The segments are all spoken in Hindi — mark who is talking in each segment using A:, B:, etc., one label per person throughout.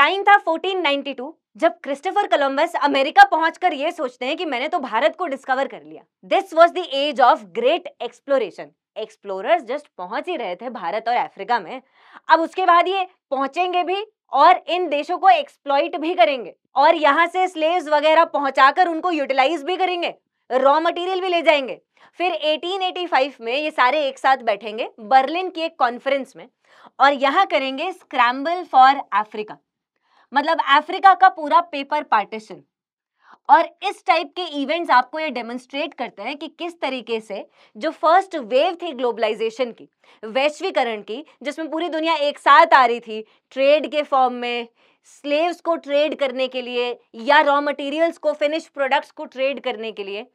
A: टाइम था 1492 जब क्रिस्टोफर कोलंबस अमेरिका पहुंचकर ये सोचते हैं कि मैंने तो भारत को डिस्कवर कर लिया this was the age of great exploration explorers just पहुंच ही रहे थे भारत और अफ्रीका में अब उसके बाद ये पहुंचेंगे भी और इन देशों को एक्सप्लॉइट भी करेंगे और यहाँ से स्लेव्स वगैरह पहुंचाकर उनको यूटिलाइज भी करेंगे रॉ मटेरियल भी ले जाएंगे फिर 1885 में ये सारे एक साथ बैठेंगे बर्लिन की एक कॉन्फ्रेंस में और यहाँ करेंगे स्क्रैम्बल फॉर अफ्रीका मतलब अफ्रीका का पूरा पेपर पार्टीशन और इस टाइप के इवेंट्स आपको ये डेमोन्स्ट्रेट करते हैं कि किस तरीके से जो फर्स्ट वेव थी ग्लोबलाइजेशन की वैश्वीकरण की जिसमें पूरी दुनिया एक साथ आ रही थी ट्रेड के फॉर्म में स्लेव्स को ट्रेड करने के लिए या रॉ मटेरियल्स को फिनिश प्रोडक्ट्स को ट्रेड करने के लिए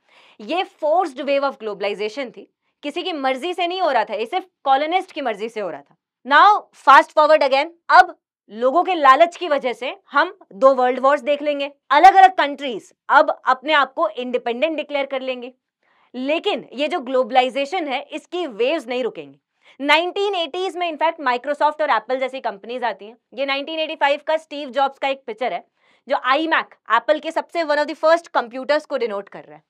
A: ये फोर्स्ड वेव ऑफ ग्लोबलाइजेशन थी किसी की मर्जी से नहीं हो रहा था ये सिर्फ कॉलोनिस्ट की मर्जी से हो रहा था नाउ फास्ट फॉरवर्ड अगेन अब लोगों के लालच की वजह से हम दो वर्ल्ड वॉर्स देख लेंगे अलग अलग कंट्रीज अब अपने आप को इंडिपेंडेंट डिक्लेयर कर लेंगे लेकिन ये जो ग्लोबलाइजेशन है इसकी वेव्स नहीं रुकेंगी 1980s में इनफैक्ट माइक्रोसॉफ्ट और एप्पल जैसी कंपनीज आती हैं ये 1985 का स्टीव जॉब्स का एक पिक्चर है जो आई मैक एप्पल के सबसे one of the first computers को डिनोट कर रहा है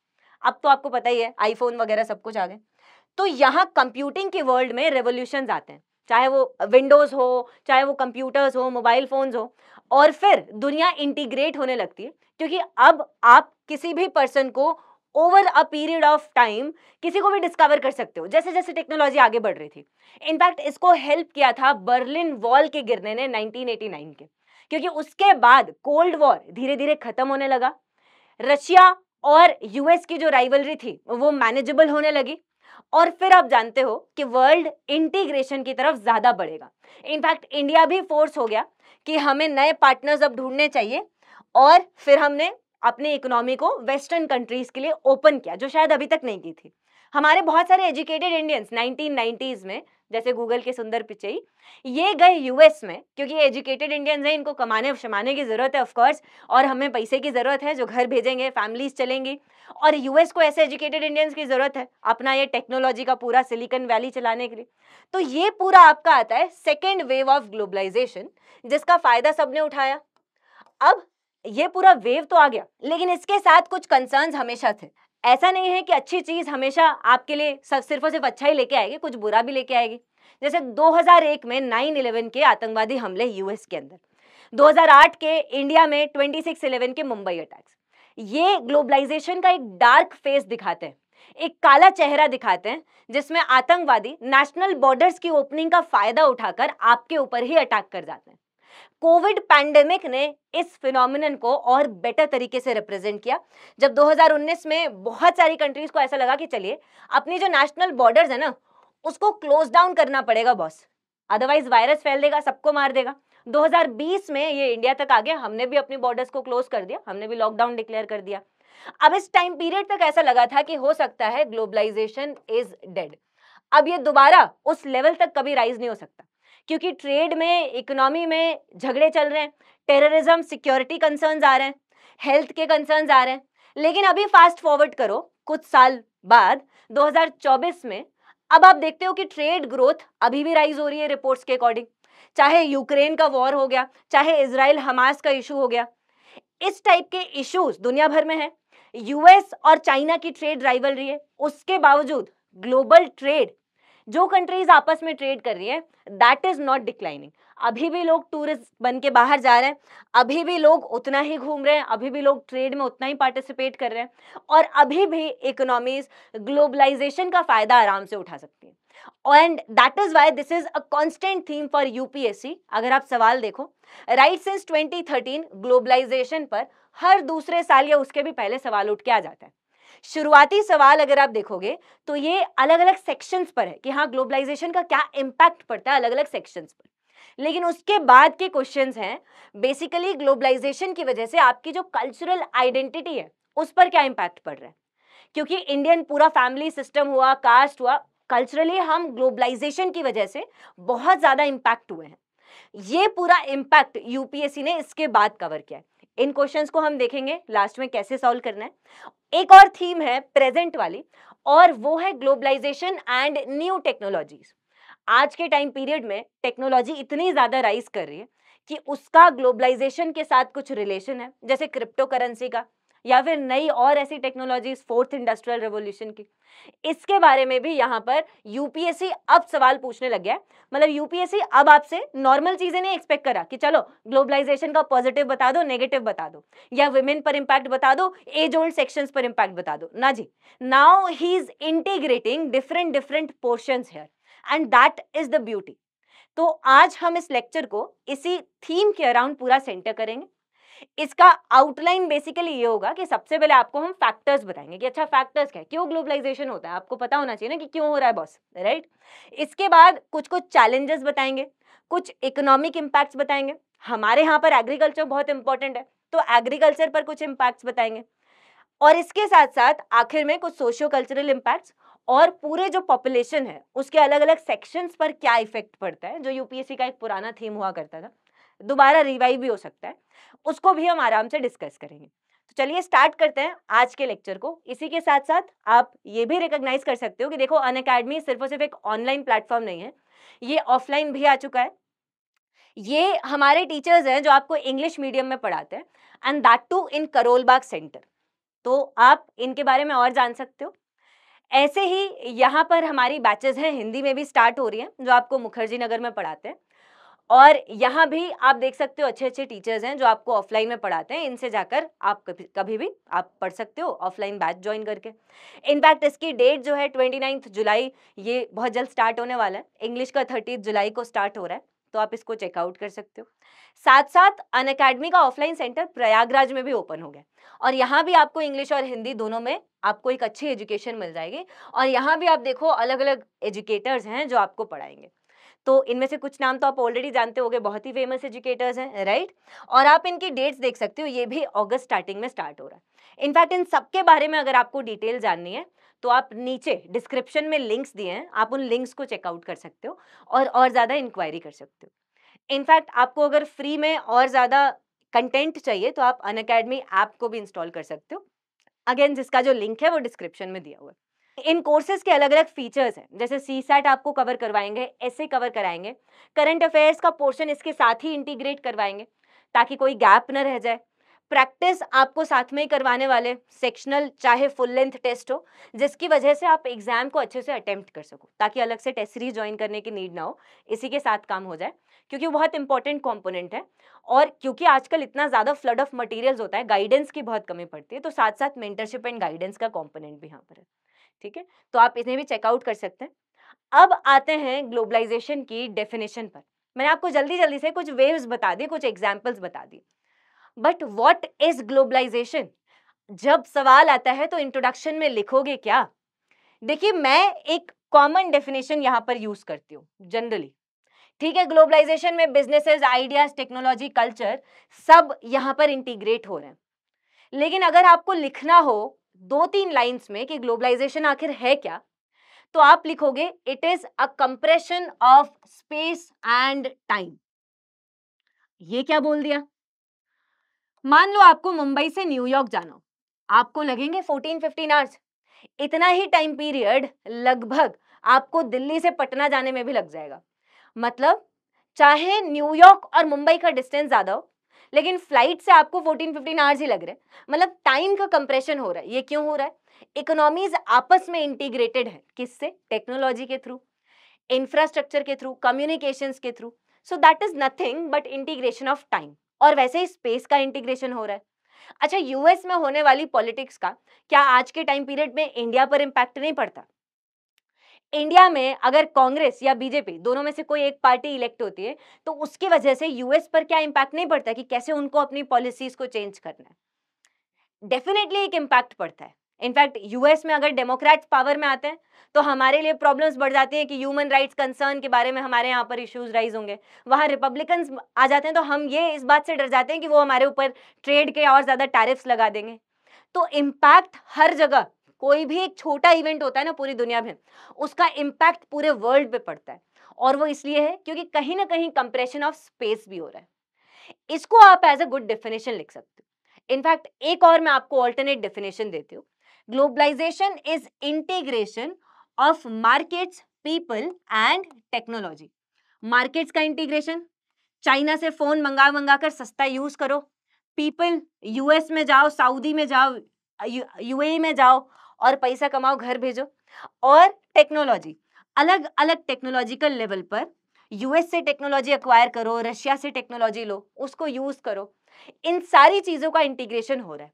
A: अब तो आपको पता ही है आईफोन वगैरह सब कुछ आ गए तो यहाँ कंप्यूटिंग के वर्ल्ड में रेवोल्यूशन आते हैं चाहे वो विंडोज़ हो चाहे वो कंप्यूटर्स हो मोबाइल फ़ोन्स हो और फिर दुनिया इंटीग्रेट होने लगती है क्योंकि अब आप किसी भी पर्सन को over a period of time किसी को भी डिस्कवर कर सकते हो जैसे जैसे टेक्नोलॉजी आगे बढ़ रही थी इनफैक्ट इसको हेल्प किया था बर्लिन वॉल के गिरने ने 1989 के क्योंकि उसके बाद कोल्ड वॉर धीरे धीरे खत्म होने लगा रशिया और यूएस की जो राइवलरी थी वो मैनेजेबल होने लगी और फिर आप जानते हो कि वर्ल्ड इंटीग्रेशन की तरफ ज़्यादा बढ़ेगा इनफैक्ट इंडिया भी फोर्स हो गया कि हमें नए पार्टनर्स अब ढूंढने चाहिए और फिर हमने अपनी इकोनॉमी को वेस्टर्न कंट्रीज के लिए ओपन किया जो शायद अभी तक नहीं की थी हमारे बहुत सारे एजुकेटेड इंडियंस 1990s में जैसे गूगल के सुंदर पिचई ये गए यूएस में क्योंकि एजुकेटेड इंडियंस हैं इनको कमाने शमाने की ज़रूरत है ऑफकोर्स और हमें पैसे की ज़रूरत है जो घर भेजेंगे फैमिलीज चलेंगी और यूएस को ऐसे एजुकेटेड इंडियंस की ज़रूरत है अपना ये टेक्नोलॉजी का पूरा सिलिकन वैली चलाने के लिए तो ये पूरा आपका आता है सेकेंड वेव ऑफ ग्लोबलाइजेशन जिसका फ़ायदा सबने उठाया अब ये पूरा वेव तो आ गया लेकिन इसके साथ कुछ कंसर्न्स हमेशा थे ऐसा नहीं है कि अच्छी चीज़ हमेशा आपके लिए सिर्फ और सिर्फ अच्छा ही लेके आएगी कुछ बुरा भी लेके आएगी जैसे 2001 में 9/11 के आतंकवादी हमले यूएस के अंदर 2008 के इंडिया में 26/11 के मुंबई अटैक्स ये ग्लोबलाइजेशन का एक डार्क फेस दिखाते हैं एक काला चेहरा दिखाते हैं जिसमें आतंकवादी नेशनल बॉर्डर्स की ओपनिंग का फायदा उठाकर आपके ऊपर ही अटैक कर जाते हैं कोविड पैंडेमिक ने इस फिनोमिन को और बेटर तरीके से रिप्रेजेंट किया जब 2019 में बहुत सारी कंट्रीज को ऐसा लगा कि चलिए अपनी जो नेशनल बॉर्डर्स है ना उसको क्लोज डाउन करना पड़ेगा बॉस अदरवाइज वायरस फैल देगा सबको मार देगा 2020 में ये इंडिया तक आ गया हमने भी अपनी बॉर्डर्स को क्लोज कर दिया हमने भी लॉकडाउन डिक्लेयर कर दिया अब इस टाइम पीरियड तक ऐसा लगा था कि हो सकता है ग्लोबलाइजेशन इज डेड अब ये दोबारा उस लेवल तक कभी राइज नहीं हो सकता क्योंकि ट्रेड में इकोनॉमी में झगड़े चल रहे हैं टेररिज्म सिक्योरिटी कंसर्न्स आ रहे हैं हेल्थ के कंसर्न्स आ रहे हैं लेकिन अभी फास्ट फॉरवर्ड करो कुछ साल बाद 2024 में अब आप देखते हो कि ट्रेड ग्रोथ अभी भी राइज हो रही है रिपोर्ट्स के अकॉर्डिंग चाहे यूक्रेन का वॉर हो गया चाहे इसराइल हमास का इशू हो गया इस टाइप के इश्यूज दुनिया भर में है यूएस और चाइना की ट्रेड रही है उसके बावजूद ग्लोबल ट्रेड जो कंट्रीज आपस में ट्रेड कर रही है दैट इज़ नॉट डिक्लाइनिंग अभी भी लोग टूरिस्ट बन के बाहर जा रहे हैं अभी भी लोग उतना ही घूम रहे हैं अभी भी लोग ट्रेड में उतना ही पार्टिसिपेट कर रहे हैं और अभी भी इकोनॉमीज ग्लोबलाइजेशन का फ़ायदा आराम से उठा सकती है and that is why this is a constant theme for UPSC अगर आप सवाल देखो राइट सिंस 2013 ग्लोबलाइजेशन पर हर दूसरे साल या उसके भी पहले सवाल उठ के आ जाता है शुरुआती सवाल अगर आप देखोगे तो ये अलग अलग सेक्शंस पर है कि हाँ ग्लोबलाइजेशन का क्या इम्पैक्ट पड़ता है अलग अलग सेक्शंस पर लेकिन उसके बाद के क्वेश्चन हैं बेसिकली ग्लोबलाइजेशन की वजह से आपकी जो कल्चरल आइडेंटिटी है उस पर क्या इम्पैक्ट पड़ रहा है क्योंकि इंडियन पूरा फैमिली सिस्टम हुआ कास्ट हुआ कल्चरली हम ग्लोबलाइजेशन की वजह से बहुत ज़्यादा इम्पैक्ट हुए हैं ये पूरा इम्पैक्ट यूपीएससी ने इसके बाद कवर किया है इन क्वेश्चंस को हम देखेंगे लास्ट में कैसे सॉल्व करना है एक और थीम है प्रेजेंट वाली और वो है ग्लोबलाइजेशन एंड न्यू टेक्नोलॉजीज आज के टाइम पीरियड में टेक्नोलॉजी इतनी ज़्यादा राइज कर रही है कि उसका ग्लोबलाइजेशन के साथ कुछ रिलेशन है जैसे क्रिप्टो करेंसी का या फिर नई और ऐसी टेक्नोलॉजीज फोर्थ इंडस्ट्रियल रेवोल्यूशन की इसके बारे में भी यहाँ पर यूपीएससी अब सवाल पूछने लग गया है मतलब यूपीएससी अब आपसे नॉर्मल चीजें नहीं एक्सपेक्ट करा कि चलो ग्लोबलाइजेशन का पॉजिटिव बता दो नेगेटिव बता दो या वुमेन पर इम्पैक्ट बता दो एज ओल्ड सेक्शंस पर इम्पैक्ट बता दो ना जी now he is integrating different different portion here and that is the beauty तो आज हम इस लेक्चर को इसी थीम के अराउंड पूरा सेंटर करेंगे इसका आउटलाइन बेसिकली ये होगा कि सबसे पहले आपको हम फैक्टर्स बताएंगे कि अच्छा फैक्टर्स क्या है क्यों ग्लोबलाइजेशन होता है आपको पता होना चाहिए ना कि क्यों हो रहा है बॉस राइट इसके बाद कुछ कुछ चैलेंजेस बताएंगे कुछ इकोनॉमिक इम्पैक्ट्स बताएंगे हमारे यहाँ पर एग्रीकल्चर बहुत इंपॉर्टेंट है तो एग्रीकल्चर पर कुछ इम्पैक्ट्स बताएंगे और इसके साथ साथ आखिर में कुछ सोशियो कल्चरल इम्पैक्ट्स और पूरे जो पॉपुलेशन है उसके अलग अलग सेक्शंस पर क्या इफेक्ट पड़ता है जो यूपीएससी का एक पुराना थीम हुआ करता था दोबारा रिवाइव भी हो सकता है उसको भी हम आराम से डिस्कस करेंगे तो चलिए स्टार्ट करते हैं आज के लेक्चर को इसी के साथ साथ आप ये भी रिकोगनाइज कर सकते हो कि देखो अन अकेडमी सिर्फ और सिर्फ एक ऑनलाइन प्लेटफॉर्म नहीं है ये ऑफलाइन भी आ चुका है ये हमारे टीचर्स हैं जो आपको इंग्लिश मीडियम में पढ़ाते हैं and that to in Karol Bagh centre तो आप इनके बारे में और जान सकते हो ऐसे ही यहाँ पर हमारी बैचेज हैं हिंदी में भी स्टार्ट हो रही हैं जो आपको मुखर्जी नगर में पढ़ाते हैं और यहाँ भी आप देख सकते हो अच्छे अच्छे टीचर्स हैं जो आपको ऑफलाइन में पढ़ाते हैं इनसे जाकर आप कभी कभी भी आप पढ़ सकते हो ऑफलाइन बैच ज्वाइन करके इनफैक्ट इसकी डेट जो है ट्वेंटी नाइन्थ जुलाई ये बहुत जल्द स्टार्ट होने वाला है इंग्लिश का थर्टी जुलाई को स्टार्ट हो रहा है तो आप इसको चेकआउट कर सकते हो साथ साथ अन अकेडमी का ऑफलाइन सेंटर प्रयागराज में भी ओपन हो गया और यहाँ भी आपको इंग्लिश और हिंदी दोनों में आपको एक अच्छी एजुकेशन मिल जाएगी और यहाँ भी आप देखो अलग अलग एजुकेटर्स हैं जो आपको पढ़ाएंगे तो इनमें से कुछ नाम तो आप ऑलरेडी जानते हो बहुत ही फेमस एजुकेटर्स हैं राइट और आप इनकी डेट्स देख सकते हो ये भी अगस्त स्टार्टिंग में स्टार्ट हो रहा है इनफैक्ट इन सबके बारे में अगर आपको डिटेल जाननी है तो आप नीचे डिस्क्रिप्शन में लिंक्स दिए हैं आप उन लिंक्स को चेकआउट कर सकते हो और और ज़्यादा इंक्वायरी कर सकते हो इनफैक्ट आपको अगर फ्री में और ज़्यादा कंटेंट चाहिए तो आप अन अकेडमी ऐप को भी इंस्टॉल कर सकते हो अगेन जिसका जो लिंक है वो डिस्क्रिप्शन में दिया हुआ है इन कोर्सेज के अलग अलग फीचर्स हैं जैसे सी सैट आपको कवर करवाएंगे ऐसे कवर कराएंगे करंट अफेयर्स का पोर्शन इसके साथ ही इंटीग्रेट करवाएंगे ताकि कोई गैप न रह जाए प्रैक्टिस आपको साथ में ही करवाने वाले सेक्शनल चाहे फुल लेंथ टेस्ट हो जिसकी वजह से आप एग्जाम को अच्छे से अटेम्प्ट कर सको ताकि अलग से टेस्ट सीरीज ज्वाइन करने की नीड ना हो इसी के साथ काम हो जाए क्योंकि बहुत इंपॉर्टेंट कॉम्पोनेंट है और क्योंकि आजकल इतना ज़्यादा फ्लड ऑफ मटेरियल्स होता है गाइडेंस की बहुत कमी पड़ती है तो साथ साथ मेंटरशिप एंड गाइडेंस का कॉम्पोनेंट भी यहाँ पर है ठीक है तो आप इन्हें भी चेकआउट कर सकते हैं अब आते हैं ग्लोबलाइजेशन की डेफिनेशन पर मैंने आपको जल्दी जल्दी से कुछ वेव्स बता दी कुछ एग्जाम्पल्स बता दी बट वॉट इज ग्लोबलाइजेशन जब सवाल आता है तो इंट्रोडक्शन में लिखोगे क्या देखिए मैं एक कॉमन डेफिनेशन यहाँ पर यूज करती हूँ जनरली ठीक है ग्लोबलाइजेशन में बिजनेसेस आइडियाज टेक्नोलॉजी कल्चर सब यहाँ पर इंटीग्रेट हो रहे हैं लेकिन अगर आपको लिखना हो दो तीन लाइंस में कि ग्लोबलाइजेशन आखिर है क्या तो आप लिखोगे it is a compression of space and time ये क्या बोल दिया मान लो आपको मुंबई से न्यूयॉर्क जाना आपको लगेंगे 14 15 आवर्स इतना ही टाइम पीरियड लगभग आपको दिल्ली से पटना जाने में भी लग जाएगा मतलब चाहे न्यूयॉर्क और मुंबई का डिस्टेंस ज्यादा हो लेकिन फ्लाइट से आपको 14-15 आवर्स ही लग रहे हैं मतलब टाइम का कंप्रेशन हो रहा है ये क्यों हो रहा है इकोनॉमीज आपस में इंटीग्रेटेड है किससे टेक्नोलॉजी के थ्रू इंफ्रास्ट्रक्चर के थ्रू कम्युनिकेशन के through so that is nothing but integration of time और वैसे ही स्पेस का इंटीग्रेशन हो रहा है अच्छा यूएस में होने वाली पॉलिटिक्स का क्या आज के टाइम पीरियड में इंडिया पर इम्पैक्ट नहीं पड़ता इंडिया में अगर कांग्रेस या बीजेपी दोनों में से कोई एक पार्टी इलेक्ट होती है तो उसकी वजह से यूएस पर क्या इंपैक्ट नहीं पड़ता कि कैसे उनको अपनी पॉलिसीज को चेंज करना है डेफिनेटली एक इंपैक्ट पड़ता है इनफैक्ट यूएस में अगर डेमोक्रेट्स पावर में आते हैं तो हमारे लिए प्रॉब्लम्स बढ़ जाती हैं कि ह्यूमन राइट्स कंसर्न के बारे में हमारे यहाँ पर इश्यूज राइज होंगे वहाँ रिपब्लिकन आ जाते हैं तो हम ये इस बात से डर जाते हैं कि वो हमारे ऊपर ट्रेड के और ज़्यादा टैरिफ्स लगा देंगे तो इम्पैक्ट हर जगह कोई भी एक छोटा इवेंट होता है ना पूरी दुनिया में उसका इम्पैक्ट पूरे वर्ल्ड पे पड़ता है और वो इसलिए है क्योंकि कहीं ना कहीं कंप्रेशन ऑफ स्पेस भी हो रहा है इसको आप एज अ गुड डेफिनेशन लिख सकते हो इनफैक्ट एक और मैं आपको ऑल्टरनेट डेफिनेशन देती हूँ globalization is integration of markets people and technology markets का इंटीग्रेशन चाइना से फोन मंगा मंगा कर सस्ता यूज करो पीपल यूएस में जाओ सऊदी में जाओ यूएई e में जाओ और पैसा कमाओ घर भेजो और टेक्नोलॉजी अलग अलग टेक्नोलॉजिकल लेवल पर यूएस से टेक्नोलॉजी अक्वायर करो रशिया से टेक्नोलॉजी लो उसको यूज करो इन सारी चीज़ों का इंटीग्रेशन हो रहा है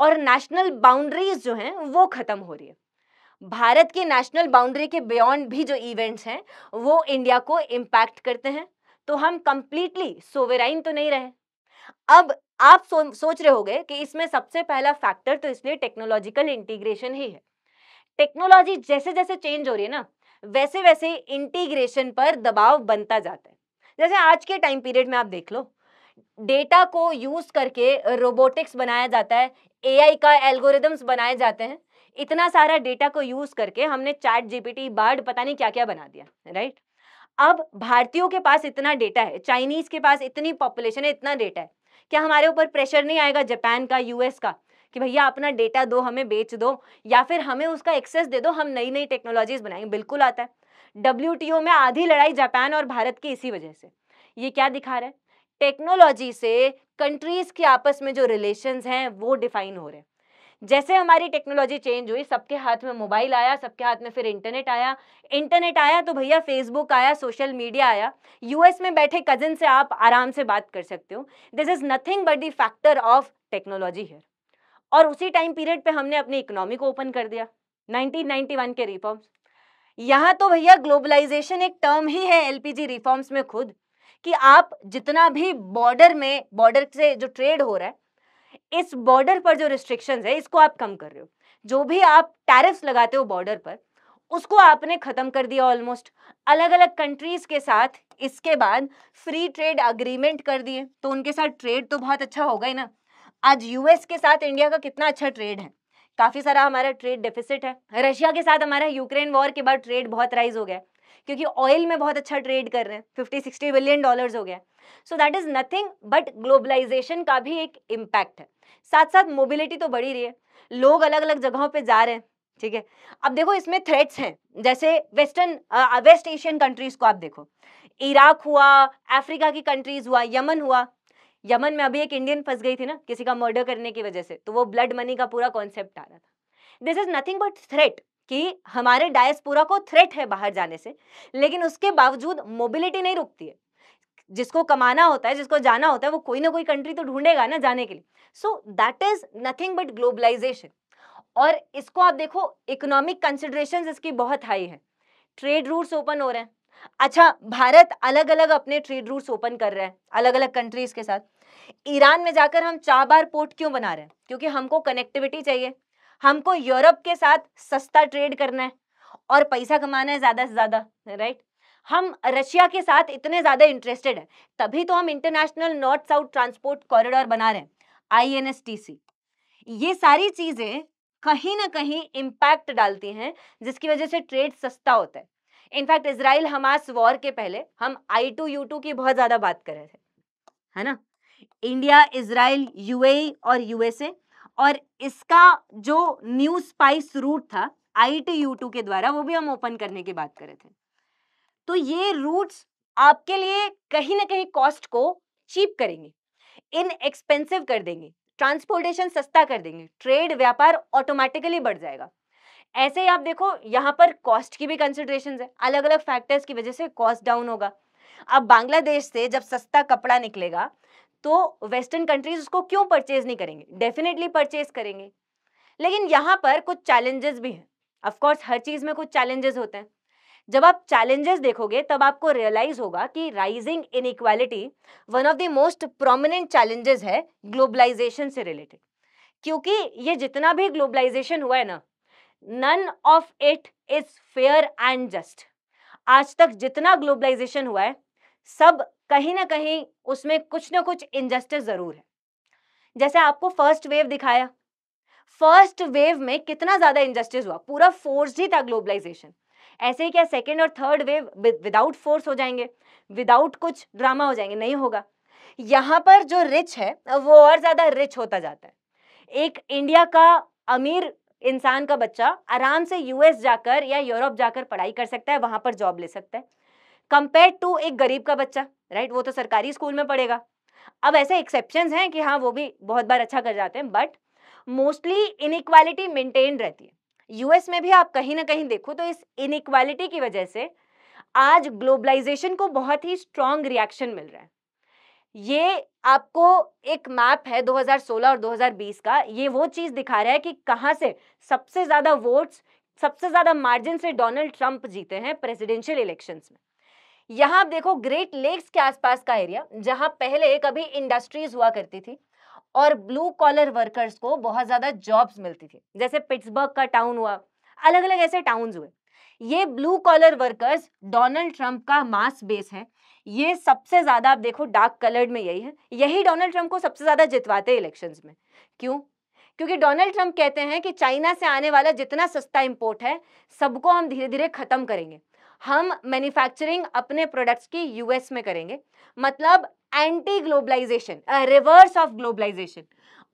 A: और नेशनल बाउंड्रीज जो हैं वो ख़त्म हो रही है भारत की नेशनल बाउंड्री के बियॉन्ड भी जो इवेंट्स हैं वो इंडिया को इम्पैक्ट करते हैं तो हम कंप्लीटली सोवेराइन तो नहीं रहे अब आप सो, सोच रहे होंगे कि इसमें सबसे पहला फैक्टर तो इसलिए टेक्नोलॉजिकल इंटीग्रेशन ही है टेक्नोलॉजी जैसे जैसे चेंज हो रही है ना वैसे वैसे इंटीग्रेशन पर दबाव बनता जाता है जैसे आज के टाइम पीरियड में आप देख लो डेटा को यूज करके रोबोटिक्स बनाया जाता है एआई का एल्गोरिदम्स बनाए जाते हैं इतना सारा डेटा को यूज करके हमने चैट जीपीटी बार्ड पता नहीं क्या क्या बना दिया राइट अब भारतीयों के पास इतना डेटा है चाइनीज के पास इतनी पॉपुलेशन है इतना डेटा है क्या हमारे ऊपर प्रेशर नहीं आएगा जापान का यूएस का कि भैया अपना डेटा दो हमें बेच दो या फिर हमें उसका एक्सेस दे दो हम नई नई टेक्नोलॉजीज बनाएंगे बिल्कुल आता है डब्ल्यू में आधी लड़ाई जापान और भारत की इसी वजह से ये क्या दिखा रहा है टेक्नोलॉजी से कंट्रीज के आपस में जो रिलेशंस हैं वो डिफाइन हो रहे हैं जैसे हमारी टेक्नोलॉजी चेंज हुई सबके हाथ में मोबाइल आया सबके हाथ में फिर इंटरनेट आया इंटरनेट आया तो भैया फेसबुक आया सोशल मीडिया आया यूएस में बैठे कजिन से आप आराम से बात कर सकते हो this is nothing but the factor of technology here और उसी टाइम पीरियड पे हमने अपनी इकोनॉमी को ओपन कर दिया 1991 के रिफॉर्म्स यहाँ तो भैया ग्लोबलाइजेशन एक टर्म ही है एल रिफॉर्म्स में खुद कि आप जितना भी बॉर्डर में बॉर्डर से जो ट्रेड हो रहा है इस बॉर्डर पर जो रिस्ट्रिक्शन है इसको आप कम कर रहे हो जो भी आप टैरिफ्स लगाते हो बॉर्डर पर उसको आपने ख़त्म कर दिया ऑलमोस्ट अलग अलग कंट्रीज़ के साथ इसके बाद फ्री ट्रेड अग्रीमेंट कर दिए तो उनके साथ ट्रेड तो बहुत अच्छा होगा ही ना आज यूएस के साथ इंडिया का कितना अच्छा ट्रेड है काफ़ी सारा हमारा ट्रेड डेफिसिट है रशिया के साथ हमारा यूक्रेन वॉर के बाद ट्रेड बहुत राइज हो गया है क्योंकि ऑयल में बहुत अच्छा ट्रेड कर रहे हैं फिफ्टी सिक्सटी बिलियन डॉलर्स हो गया so that is nothing but globalization का भी एक इम्पैक्ट है साथ साथ मोबिलिटी तो बढ़ी रही है लोग अलग अलग जगहों पर जा रहे हैं ठीक है अब देखो इसमें थ्रेट्स हैं जैसे वेस्टर्न वेस्ट एशियन कंट्रीज़ को आप देखो इराक हुआ अफ्रीका की कंट्रीज़ हुआ यमन हुआ यमन में अभी एक इंडियन फंस गई थी ना किसी का मर्डर करने की वजह से तो वो ब्लड मनी का पूरा कॉन्सेप्ट आ रहा था this is nothing but threat कि हमारे डायस्पोरा को थ्रेट है बाहर जाने से लेकिन उसके बावजूद मोबिलिटी नहीं रुकती है जिसको कमाना होता है जिसको जाना होता है वो कोई ना कोई कंट्री तो ढूंढेगा ना जाने के लिए so that is nothing but globalization और इसको आप देखो इकोनॉमिक कंसिडरेशन इसकी बहुत हाई है ट्रेड रूट्स ओपन हो रहे हैं अच्छा भारत अलग अलग अपने ट्रेड रूट्स ओपन कर रहे हैं अलग अलग कंट्रीज के साथ ईरान में जाकर हम चाबार पोर्ट क्यों बना रहे हैं क्योंकि हमको कनेक्टिविटी चाहिए हमको यूरोप के साथ सस्ता ट्रेड करना है और पैसा कमाना है ज़्यादा से ज़्यादा राइट हम रशिया के साथ इतने ज़्यादा इंटरेस्टेड है तभी तो हम international north south transport corridor बना रहे हैं आई ये सारी चीज़ें कहीं ना कहीं इम्पैक्ट डालती हैं जिसकी वजह से ट्रेड सस्ता होता है इनफैक्ट इसराइल हमास वॉर के पहले हम आई टू यू टू की बहुत ज़्यादा बात कर रहे थे है ना इंडिया इसराइल यूएई और यूएसए और इसका जो न्यू स्पाइस रूट था आई टी यू टू के द्वारा वो भी हम ओपन करने की बात कर रहे थे तो ये रूट्स आपके लिए कहीं ना कहीं कॉस्ट को चीप करेंगे इन एक्सपेंसिव कर देंगे ट्रांसपोर्टेशन सस्ता कर देंगे ट्रेड व्यापार ऑटोमेटिकली बढ़ जाएगा ऐसे ही आप देखो यहाँ पर कॉस्ट की भी कंसिडरेशन है अलग अलग फैक्टर्स की वजह से कॉस्ट डाउन होगा अब बांग्लादेश से जब सस्ता कपड़ा निकलेगा तो वेस्टर्न कंट्रीज उसको क्यों परचेज नहीं करेंगे डेफिनेटली परचेज करेंगे लेकिन यहाँ पर कुछ चैलेंजेस भी हैं ऑफकोर्स हर चीज़ में कुछ चैलेंजेस होते हैं जब आप चैलेंजेस देखोगे तब आपको रियलाइज होगा कि rising inequality one of the most prominent challenges है ग्लोबलाइजेशन से रिलेटेड क्योंकि ये जितना भी ग्लोबलाइजेशन हुआ है ना none of it is fair and just आज तक जितना ग्लोबलाइजेशन हुआ है सब कहीं ना कहीं उसमें कुछ ना कुछ इनजस्टिस जरूर है जैसे आपको फर्स्ट वेव दिखाया फर्स्ट वेव में कितना ज्यादा इनजस्टिस हुआ पूरा फोर्स ही था ग्लोबलाइजेशन ऐसे ही क्या सेकेंड और थर्ड वेव विदाउट फोर्स हो जाएंगे विदाउट कुछ ड्रामा हो जाएंगे नहीं होगा यहाँ पर जो रिच है वो और ज़्यादा रिच होता जाता है एक इंडिया का अमीर इंसान का बच्चा आराम से यूएस जाकर या यूरोप जाकर पढ़ाई कर सकता है वहां पर जॉब ले सकता है कंपेयर टू एक गरीब का बच्चा राइट वो तो सरकारी स्कूल में पढ़ेगा अब ऐसे एक्सेप्शन हैं कि हाँ वो भी बहुत बार अच्छा कर जाते हैं बट मोस्टली इनक्वालिटी मेंटेन रहती है यूएस में भी आप कहीं ना कहीं देखो तो इस इनक्वालिटी की वजह से आज ग्लोबलाइजेशन को बहुत ही स्ट्रांग रिएक्शन मिल रहा है ये आपको एक मैप है 2016 और 2020 का ये वो चीज़ दिखा रहा है कि कहाँ से सबसे ज़्यादा वोट्स सबसे ज़्यादा मार्जिन से डोनाल्ड ट्रंप जीते हैं प्रेसिडेंशियल इलेक्शंस में यहाँ आप देखो ग्रेट लेक्स के आसपास का एरिया जहाँ पहले कभी इंडस्ट्रीज हुआ करती थी और ब्लू कॉलर वर्कर्स को बहुत ज़्यादा जॉब्स मिलती थी जैसे पिट्सबर्ग का टाउन हुआ अलग अलग ऐसे टाउन हुए ये blue collar workers Donald Trump का मास बेस है ये सबसे ज़्यादा आप देखो डार्क कलर्ड में यही है यही डोनाल्ड ट्रंप को सबसे ज़्यादा जितवाते हैं इलेक्शन में क्यों क्योंकि डोनाल्ड ट्रंप कहते हैं कि चाइना से आने वाला जितना सस्ता इम्पोर्ट है सबको हम धीरे धीरे ख़त्म करेंगे हम मैन्युफैक्चरिंग अपने प्रोडक्ट्स की यूएस में करेंगे मतलब anti globalization reverse of globalization